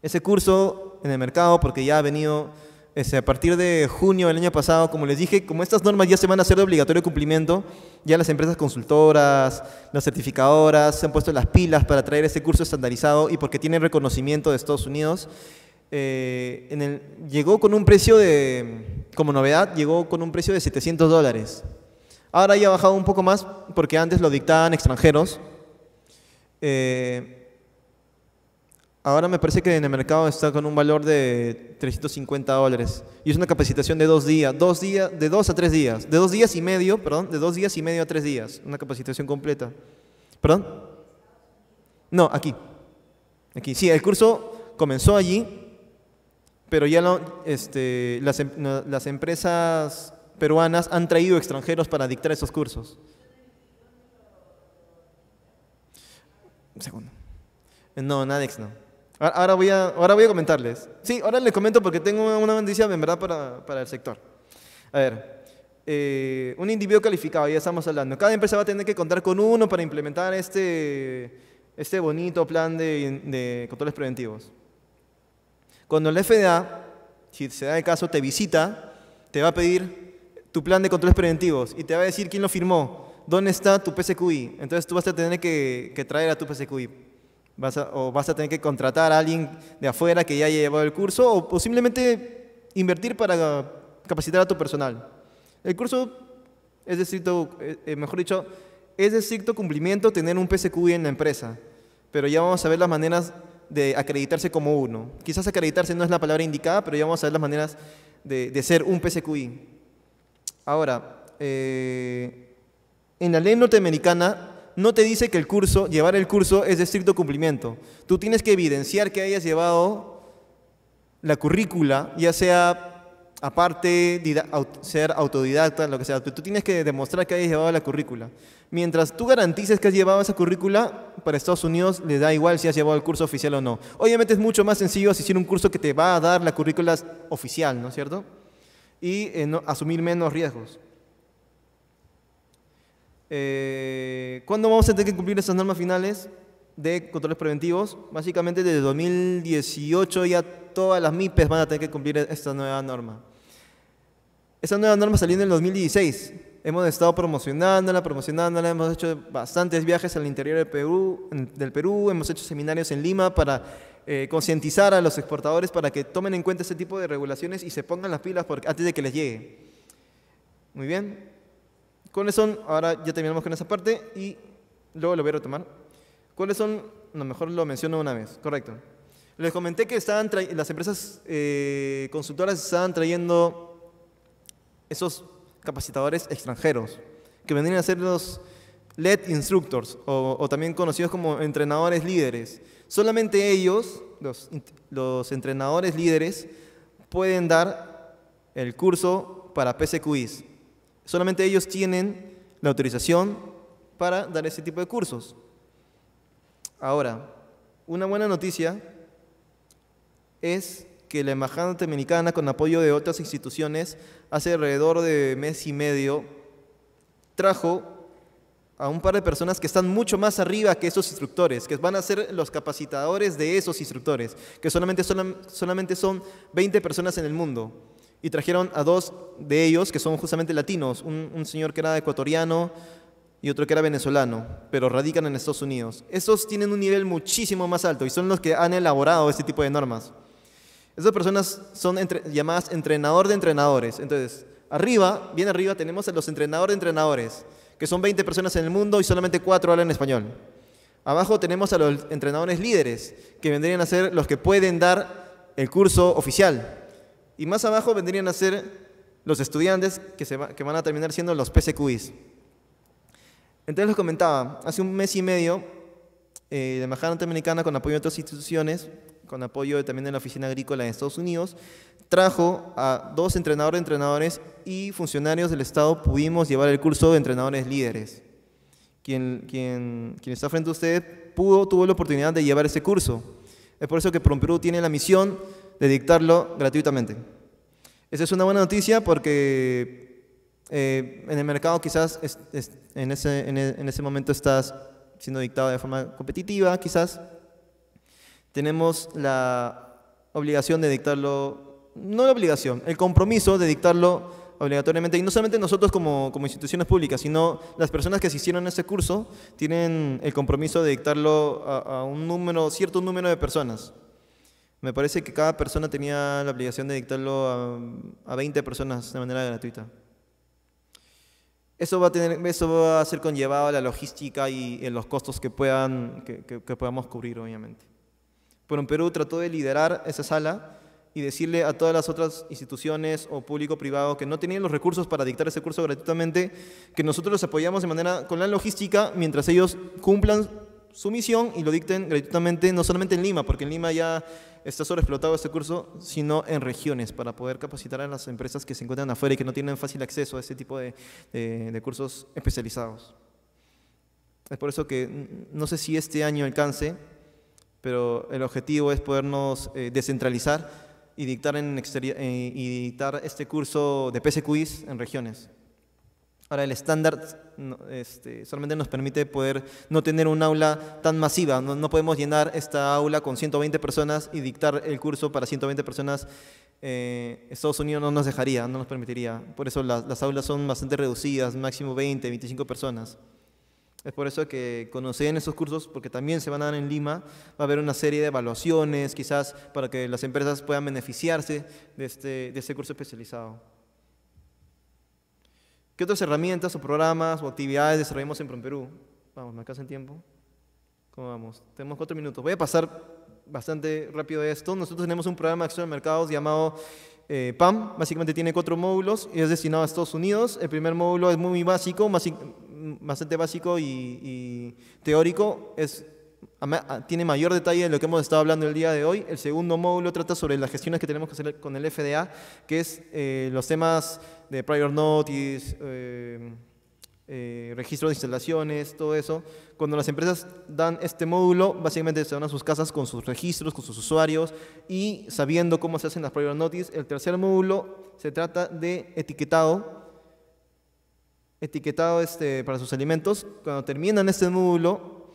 Ese curso en el mercado, porque ya ha venido este, a partir de junio del año pasado, como les dije, como estas normas ya se van a hacer de obligatorio cumplimiento, ya las empresas consultoras, las certificadoras se han puesto las pilas para traer ese curso estandarizado y porque tiene reconocimiento de Estados Unidos. Eh, en el, llegó con un precio de, como novedad, llegó con un precio de 700 dólares. Ahora ya ha bajado un poco más porque antes lo dictaban extranjeros. Eh, Ahora me parece que en el mercado está con un valor de 350 dólares. Y es una capacitación de dos días, dos días, de dos a tres días, de dos días y medio, perdón, de dos días y medio a tres días, una capacitación completa. ¿Perdón? No, aquí. Aquí. Sí, el curso comenzó allí, pero ya este, las, em, las empresas peruanas han traído extranjeros para dictar esos cursos. Un segundo. No, Nadex no. Ahora voy, a, ahora voy a comentarles. Sí, ahora les comento porque tengo una bendición, en verdad para, para el sector. A ver, eh, un individuo calificado, ya estamos hablando. Cada empresa va a tener que contar con uno para implementar este, este bonito plan de, de controles preventivos. Cuando la FDA, si se da el caso, te visita, te va a pedir tu plan de controles preventivos y te va a decir quién lo firmó, dónde está tu PSQI. Entonces tú vas a tener que, que traer a tu PSQI Vas o vas a tener que contratar a alguien de afuera que ya haya llevado el curso o, posiblemente invertir para capacitar a tu personal. El curso es de estricto, eh, eh, mejor dicho, es de cumplimiento tener un PSQI en la empresa, pero ya vamos a ver las maneras de acreditarse como uno. Quizás acreditarse no es la palabra indicada, pero ya vamos a ver las maneras de, de ser un PSQI. Ahora, eh, en la ley norteamericana no te dice que el curso, llevar el curso es de estricto cumplimiento. Tú tienes que evidenciar que hayas llevado la currícula, ya sea aparte ser autodidacta, lo que sea, tú tienes que demostrar que hayas llevado la currícula. Mientras tú garantices que has llevado esa currícula, para Estados Unidos le da igual si has llevado el curso oficial o no. Obviamente es mucho más sencillo asistir a un curso que te va a dar la currícula oficial, ¿no es cierto? Y eh, asumir menos riesgos. Eh, ¿Cuándo vamos a tener que cumplir esas normas finales de controles preventivos? Básicamente desde 2018 ya todas las MIPES van a tener que cumplir esta nueva norma. Esta nueva norma salió en el 2016. Hemos estado promocionándola, promocionándola, hemos hecho bastantes viajes al interior del Perú, del Perú hemos hecho seminarios en Lima para eh, concientizar a los exportadores para que tomen en cuenta ese tipo de regulaciones y se pongan las pilas antes de que les llegue. Muy bien, ¿Cuáles son? Ahora ya terminamos con esa parte y luego lo voy a retomar. ¿Cuáles son? lo mejor lo menciono una vez, correcto. Les comenté que estaban las empresas eh, consultoras estaban trayendo esos capacitadores extranjeros que vendrían a ser los LED instructors o, también conocidos como entrenadores líderes. Solamente ellos, los, los entrenadores líderes, pueden dar el curso para PCQIs. Solamente ellos tienen la autorización para dar ese tipo de cursos. Ahora, una buena noticia es que la Embajada dominicana, con apoyo de otras instituciones, hace alrededor de mes y medio, trajo a un par de personas que están mucho más arriba que esos instructores, que van a ser los capacitadores de esos instructores, que solamente, solamente son 20 personas en el mundo y trajeron a dos de ellos que son justamente latinos, un, señor que era ecuatoriano y otro que era venezolano, pero radican en Estados Unidos. Esos tienen un nivel muchísimo más alto y son los que han elaborado este tipo de normas. Esas personas son llamadas entrenador de entrenadores. Entonces, arriba, bien arriba, tenemos a los entrenadores de entrenadores, que son 20 personas en el mundo y solamente 4 hablan español. Abajo tenemos a los entrenadores líderes, que vendrían a ser los que pueden dar el curso oficial, y más abajo vendrían a ser los estudiantes que, se que van a terminar siendo los PCQIs. Entonces les comentaba, hace un mes y medio, eh, la Embajada Norteamericana, con apoyo de otras instituciones, con apoyo también de la Oficina Agrícola de Estados Unidos, trajo a dos entrenadores, entrenadores y funcionarios del Estado, pudimos llevar el curso de entrenadores líderes. Quien, quien, quien está frente a ustedes pudo, tuvo la oportunidad de llevar ese curso. Es por eso que Perú tiene la misión de dictarlo gratuitamente. Esa es una buena noticia porque eh, en el mercado quizás e, en, ese, momento estás siendo dictado de forma competitiva, quizás. Tenemos la obligación de dictarlo, no la obligación, el compromiso de dictarlo obligatoriamente. Y no solamente nosotros como, instituciones públicas, sino las personas que se hicieron ese curso tienen el compromiso de dictarlo a, un número, cierto número de personas. Me parece que cada persona tenía la obligación de dictarlo a, 20 personas de manera gratuita. Eso va a, tener, eso va a ser conllevado a la logística y en los costos que, puedan, que, podamos cubrir, obviamente. Pero en Perú trató de liderar esa sala y decirle a todas las otras instituciones o público privado que no tenían los recursos para dictar ese curso gratuitamente, que nosotros los apoyamos de manera con la logística mientras ellos cumplan su misión y lo dicten gratuitamente, no solamente en Lima, porque en Lima ya está sobreexplotado este curso, sino en regiones, para poder capacitar a las empresas que se encuentran afuera y que no tienen fácil acceso a ese tipo de, cursos especializados. Es por eso que no sé si este año alcance, pero el objetivo es podernos eh, descentralizar y dictar, eh, y dictar este curso de PSQIs en regiones. Ahora, el estándar este, solamente nos permite poder no tener un aula tan masiva. No, podemos llenar esta aula con 120 personas y dictar el curso para 120 personas. Eh, Estados Unidos no nos dejaría, no nos permitiría. Por eso las, aulas son bastante reducidas, máximo 20, 25 personas. Es por eso que conocen esos cursos, porque también se van a dar en Lima, va a haber una serie de evaluaciones, quizás para que las empresas puedan beneficiarse de este, de este curso especializado. ¿Qué otras herramientas o programas o actividades desarrollamos en Perú? Vamos, me alcanza el tiempo. ¿Cómo vamos? Tenemos cuatro minutos. Voy a pasar bastante rápido esto. Nosotros tenemos un programa de acción de mercados llamado eh, PAM. Básicamente tiene cuatro módulos y es destinado a Estados Unidos. El primer módulo es muy básico, bastante básico y, teórico. Es tiene mayor detalle de lo que hemos estado hablando el día de hoy. El segundo módulo trata sobre las gestiones que tenemos que hacer con el FDA, que es eh, los temas de prior notice, em, eh, registro de instalaciones, todo eso. Cuando las empresas dan este módulo, básicamente se van a sus casas con sus registros, con sus usuarios y sabiendo cómo se hacen las prior notice. El tercer módulo se trata de etiquetado, etiquetado este, para sus alimentos. Cuando terminan este módulo,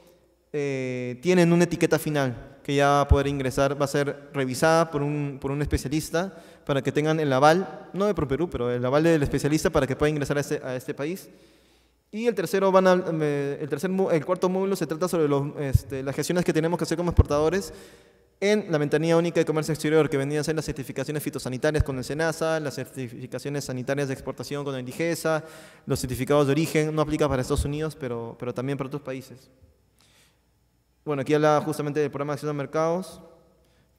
eh, tienen una etiqueta final que ya va a poder ingresar, va a ser revisada por un, por un especialista para que tengan el aval, no de Perú pero el aval del especialista para que pueda ingresar a este, a este país. Y el, tercero van el, tercer, el cuarto módulo se trata sobre los, este, las gestiones que tenemos que hacer como exportadores en la ventanilla única de comercio exterior, que vendrían a ser las certificaciones fitosanitarias con el SENASA, las certificaciones sanitarias de exportación con el digesa los certificados de origen, no aplica para Estados Unidos, pero, pero también para otros países. Bueno, aquí habla justamente del programa de acción de mercados.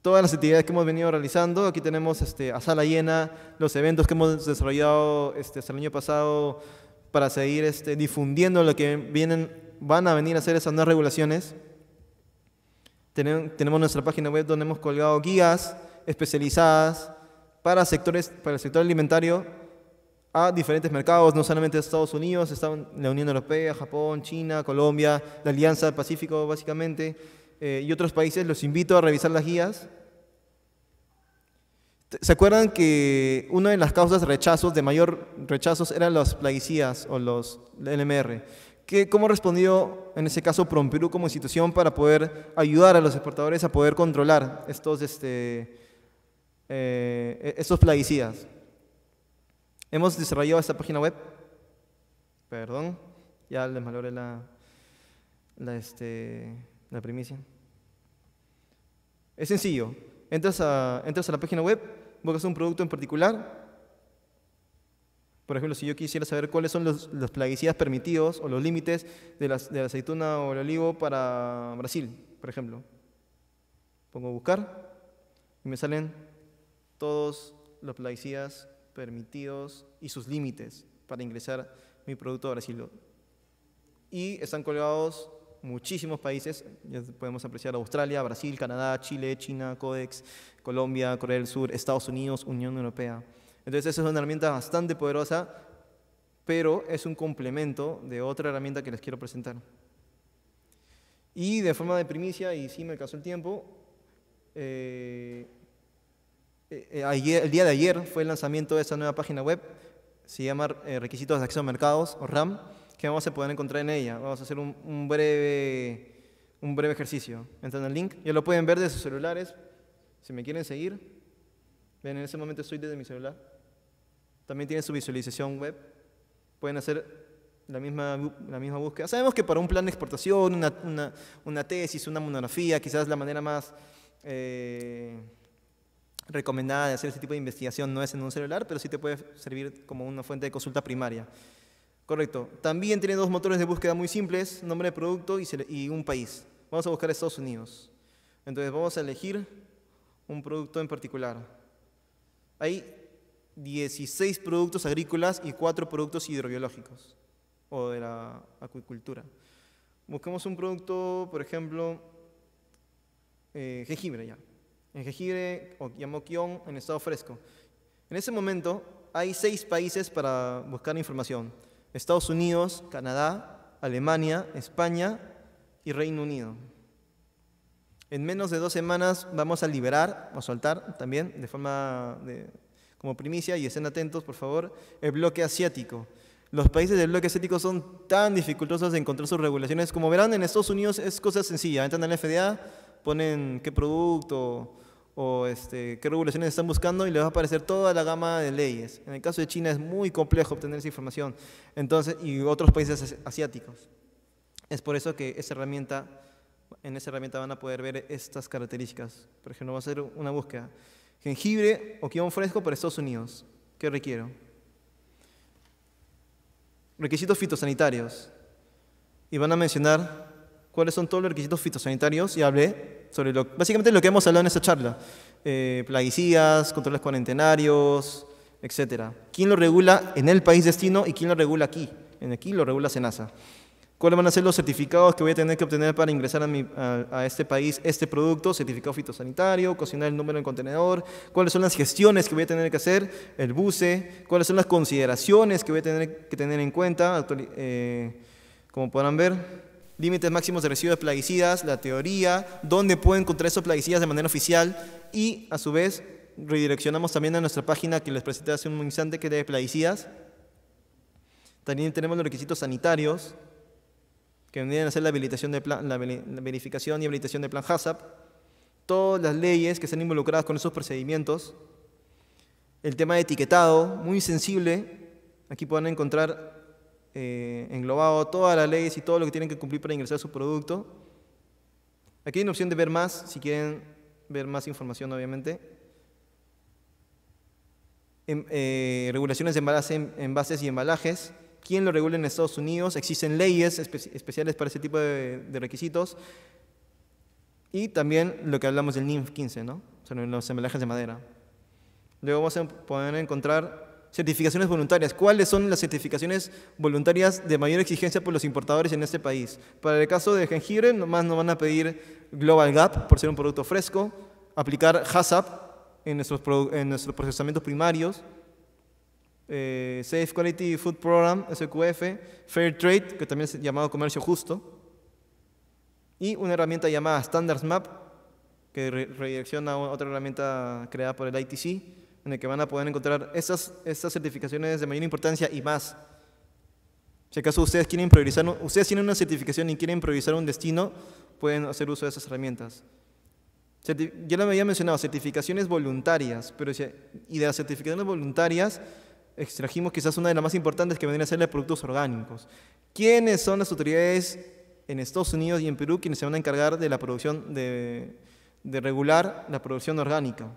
Todas las actividades que hemos venido realizando, aquí tenemos este, a sala llena, los eventos que hemos desarrollado este, hasta el año pasado para seguir este, difundiendo lo que vienen, van a venir a hacer esas nuevas regulaciones. Tenemos nuestra página web donde hemos colgado guías especializadas para, sectores, para el sector alimentario a diferentes mercados, no solamente Estados Unidos, están la Unión Europea, Japón, China, Colombia, la Alianza del Pacífico básicamente, eh, y otros países. Los invito a revisar las guías. ¿Se acuerdan que una de las causas de rechazos, de mayor rechazos, eran los plaguicidas o los LMR? ¿Qué, ¿Cómo respondió en ese caso Perú como institución para poder ayudar a los exportadores a poder controlar estos, este, eh, e, estos plaguicidas? Hemos desarrollado esta página web. Perdón, ya les este, la, primicia. Es sencillo. Entras a, entras a la página web, buscas un producto en particular. Por ejemplo, si yo quisiera saber cuáles son los, plaguicidas permitidos o los límites de, de la aceituna o el olivo para Brasil, por ejemplo. Pongo buscar y me salen todos los plaguicidas permitidos y sus límites para ingresar mi producto a Brasil. Y están colgados muchísimos países, ya podemos apreciar Australia, Brasil, Canadá, Chile, China, CODEX, Colombia, Corea del Sur, Estados Unidos, Unión Europea. Entonces esa es una herramienta bastante poderosa, pero es un complemento de otra herramienta que les quiero presentar. Y de forma de primicia, y si me alcanzó el tiempo, eh, eh, eh, ayer, el día de ayer fue el lanzamiento de esa nueva página web, se llama eh, Requisitos de Acceso a Mercados o RAM, que vamos a poder encontrar en ella. Vamos a hacer un, breve, un breve ejercicio. Entran al link, ya lo pueden ver desde sus celulares. Si me quieren seguir, ven, en ese momento estoy desde mi celular. También tiene su visualización web. Pueden hacer la misma, la misma búsqueda. Sabemos que para un plan de exportación, una, una, tesis, una monografía, quizás la manera más recomendada de hacer este tipo de investigación no es en un celular, pero sí te puede servir como una fuente de consulta primaria. Correcto. También tiene dos motores de búsqueda muy simples, nombre de producto y, un país. Vamos a buscar Estados Unidos. Entonces vamos a elegir un producto en particular. Hay 16 productos agrícolas y 4 productos hidrobiológicos o de la acuicultura. Busquemos un producto, por ejemplo, eh, jengibre ya en Jejire, o Kion, en estado fresco. En ese momento hay seis países para buscar información. Estados Unidos, Canadá, Alemania, España y Reino Unido. En menos de dos semanas vamos a liberar, o soltar también de forma como primicia, y estén atentos por favor, el bloque asiático. Los países del bloque asiático son tan dificultosos de encontrar sus regulaciones. Como verán, en Estados Unidos es cosa sencilla. Entran en la FDA, ponen qué producto, o este, qué regulaciones están buscando y les va a aparecer toda la gama de leyes. En el caso de China es muy complejo obtener esa información entonces, y otros países asiáticos. Es por eso que esa herramienta, en esa herramienta van a poder ver estas características. Por ejemplo, va a hacer una búsqueda. Jengibre o quión fresco para Estados Unidos. ¿Qué requiero? Requisitos fitosanitarios. Y van a mencionar cuáles son todos los requisitos fitosanitarios y hablé sobre lo, básicamente lo que hemos hablado en esta charla. Eh, plaguicidas, controles cuarentenarios, etc. ¿Quién lo regula en el país destino y quién lo regula aquí? En aquí lo regula SENASA. ¿Cuáles van a ser los certificados que voy a tener que obtener para ingresar a, este país este producto? Certificado fitosanitario, cocinar el número del contenedor, cuáles son las gestiones que voy a tener que hacer, el buce, cuáles son las consideraciones que voy a tener que tener en cuenta. Eh, como podrán ver, límites máximos de residuos de plaguicidas, la teoría, dónde puedo encontrar esos plaguicidas de manera oficial y a su vez redireccionamos también a nuestra página que les presenté hace un instante que es de plaguicidas. También tenemos los requisitos sanitarios que vienen a ser la, habilitación de la, verificación y habilitación de plan HACCP, todas las leyes que están involucradas con esos procedimientos, el tema de etiquetado, muy sensible, aquí pueden encontrar eh, englobado todas las leyes y todo lo que tienen que cumplir para ingresar su producto. Aquí hay una opción de ver más, si quieren ver más información, obviamente. Em, eh, regulaciones de envases y embalajes. ¿Quién lo regula en Estados Unidos? Existen leyes especiales para ese tipo de, requisitos. Y también lo que hablamos del NIMF 15, ¿no? O sea, los embalajes de madera. Luego vamos a poder encontrar Certificaciones voluntarias. ¿Cuáles son las certificaciones voluntarias de mayor exigencia por los importadores en este país? Para el caso de jengibre, nomás nos van a pedir Global Gap por ser un producto fresco, aplicar HACCP en nuestros, procesamientos primarios, eh, Safe Quality Food Program, SQF, Fair Trade, que también es llamado comercio justo, y una herramienta llamada Standards Map, que redirecciona a otra herramienta creada por el ITC, en el que van a poder encontrar esas certificaciones de mayor importancia y más. Si acaso ustedes quieren tienen una certificación y quieren priorizar un destino, pueden hacer uso de esas herramientas. Ya lo había mencionado, certificaciones voluntarias, pero y de las certificaciones voluntarias extrajimos quizás una de las más importantes que vendría a ser de productos orgánicos. ¿Quiénes son las autoridades en Estados Unidos y en Perú quienes se van a encargar de la producción, de regular la producción orgánica?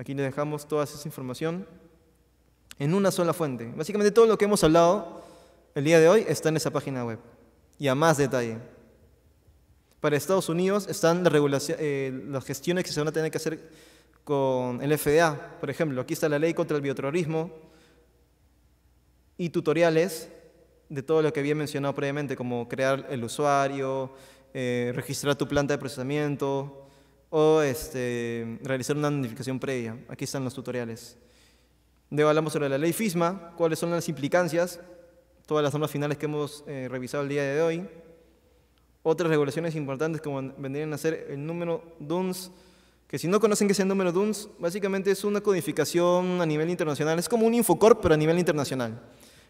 Aquí les dejamos toda esa información en una sola fuente. Básicamente todo lo que hemos hablado el día de hoy está en esa página web y a más detalle. Para Estados Unidos están las, eh, las gestiones que se van a tener que hacer con el FDA, por ejemplo. Aquí está la ley contra el bioterrorismo y tutoriales de todo lo que había mencionado previamente, como crear el usuario, eh, registrar tu planta de procesamiento, o este, realizar una notificación previa. Aquí están los tutoriales. Luego hablamos sobre la ley FISMA, cuáles son las implicancias, todas las normas finales que hemos eh, revisado el día de hoy. Otras regulaciones importantes como vendrían a ser el número DUNS, que si no conocen qué es el número DUNS, básicamente es una codificación a nivel internacional, es como un Infocorp, pero a nivel internacional.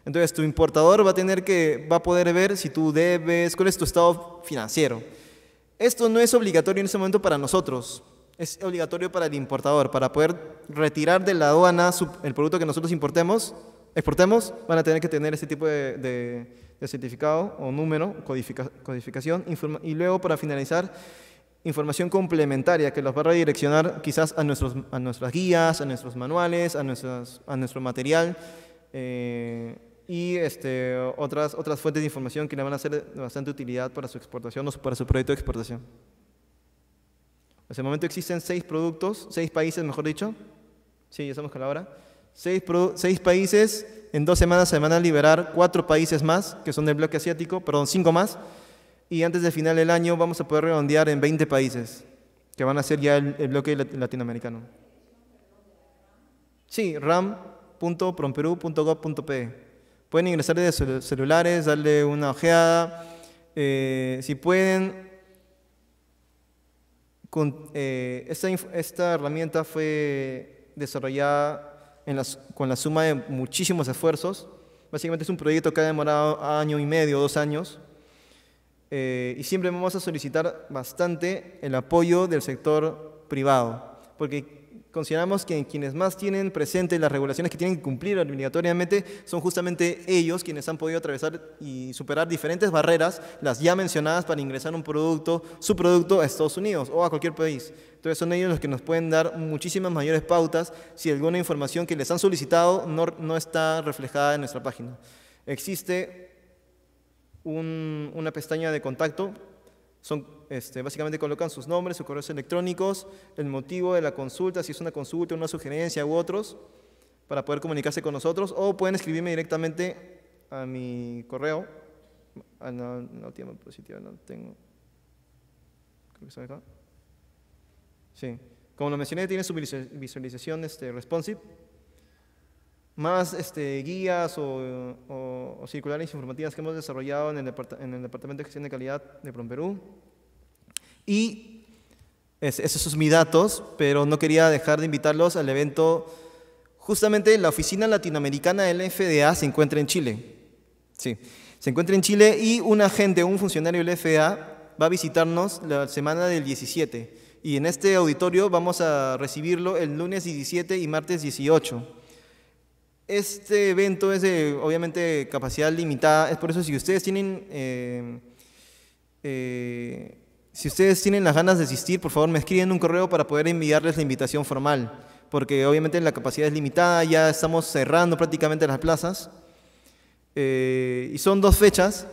Entonces, tu importador va a tener que, va a poder ver si tú debes, cuál es tu estado financiero. Esto no es obligatorio en este momento para nosotros, es obligatorio para el importador. Para poder retirar de la aduana el producto que nosotros importemos, exportemos, van a tener que tener ese tipo de, certificado o número, codificación, y luego para finalizar, información complementaria que los va a redireccionar quizás a, nuestros, a nuestras guías, a nuestros manuales, a, nuestro material. Eh, y este, otras, otras fuentes de información que le van a ser bastante utilidad para su exportación o para su proyecto de exportación. En el momento existen seis productos, seis países, mejor dicho. Sí, ya estamos con la hora. Seis, países, en dos semanas se van a liberar cuatro países más, que son del bloque asiático, perdón, cinco más. Y antes del final del año vamos a poder redondear en 20 países, que van a ser ya el, bloque latinoamericano. Sí, ram.promperú.gov.pe. Pueden ingresar desde celulares, darle una ojeada. Eh, si pueden, eh, esta, esta, herramienta fue desarrollada con la suma de muchísimos esfuerzos. Básicamente es un proyecto que ha demorado año y medio, dos años. Eh, y siempre vamos a solicitar bastante el apoyo del sector privado, porque consideramos que quienes más tienen presente las regulaciones que tienen que cumplir obligatoriamente son justamente ellos quienes han podido atravesar y superar diferentes barreras, las ya mencionadas, para ingresar un producto, su producto a Estados Unidos o a cualquier país. Entonces son ellos los que nos pueden dar muchísimas mayores pautas si alguna información que les han solicitado no, está reflejada en nuestra página. Existe una pestaña de contacto son, este, básicamente colocan sus nombres, sus correos electrónicos, el motivo de la consulta, si es una consulta, una sugerencia u otros, para poder comunicarse con nosotros, o pueden escribirme directamente a mi correo. Ah, no, tengo. acá. Sí. Como lo mencioné, tiene su visualización este, responsive más este, guías o, circulares informativas que hemos desarrollado en el, Departamento de Gestión de Calidad de Promperú. Y esos son mis datos, pero no quería dejar de invitarlos al evento. Justamente la oficina latinoamericana del FDA se encuentra en Chile. Sí, se encuentra en Chile y un agente, un funcionario del FDA va a visitarnos la semana del 17. Y en este auditorio vamos a recibirlo el lunes 17 y martes 18 este evento es de, obviamente, capacidad limitada. Es por eso si ustedes tienen... Eh, eh, si ustedes tienen las ganas de asistir, por favor me escriben un correo para poder enviarles la invitación formal, porque obviamente la capacidad es limitada, ya estamos cerrando prácticamente las plazas. Eh, y son dos fechas,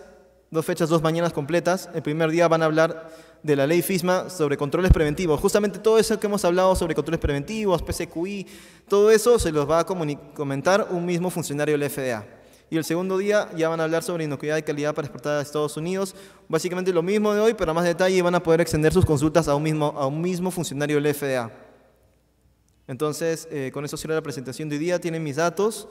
dos fechas, dos mañanas completas. El primer día van a hablar de la ley FISMA sobre controles preventivos. Justamente todo eso que hemos hablado sobre controles preventivos, PCQI, todo eso se los va a comentar un mismo funcionario del FDA. Y el segundo día ya van a hablar sobre inocuidad y calidad para exportar a Estados Unidos. Básicamente lo mismo de hoy, pero más detalle van a poder extender sus consultas a un mismo, a un mismo funcionario del FDA. Entonces, eh, con eso cierra la presentación de hoy día. Tienen mis datos.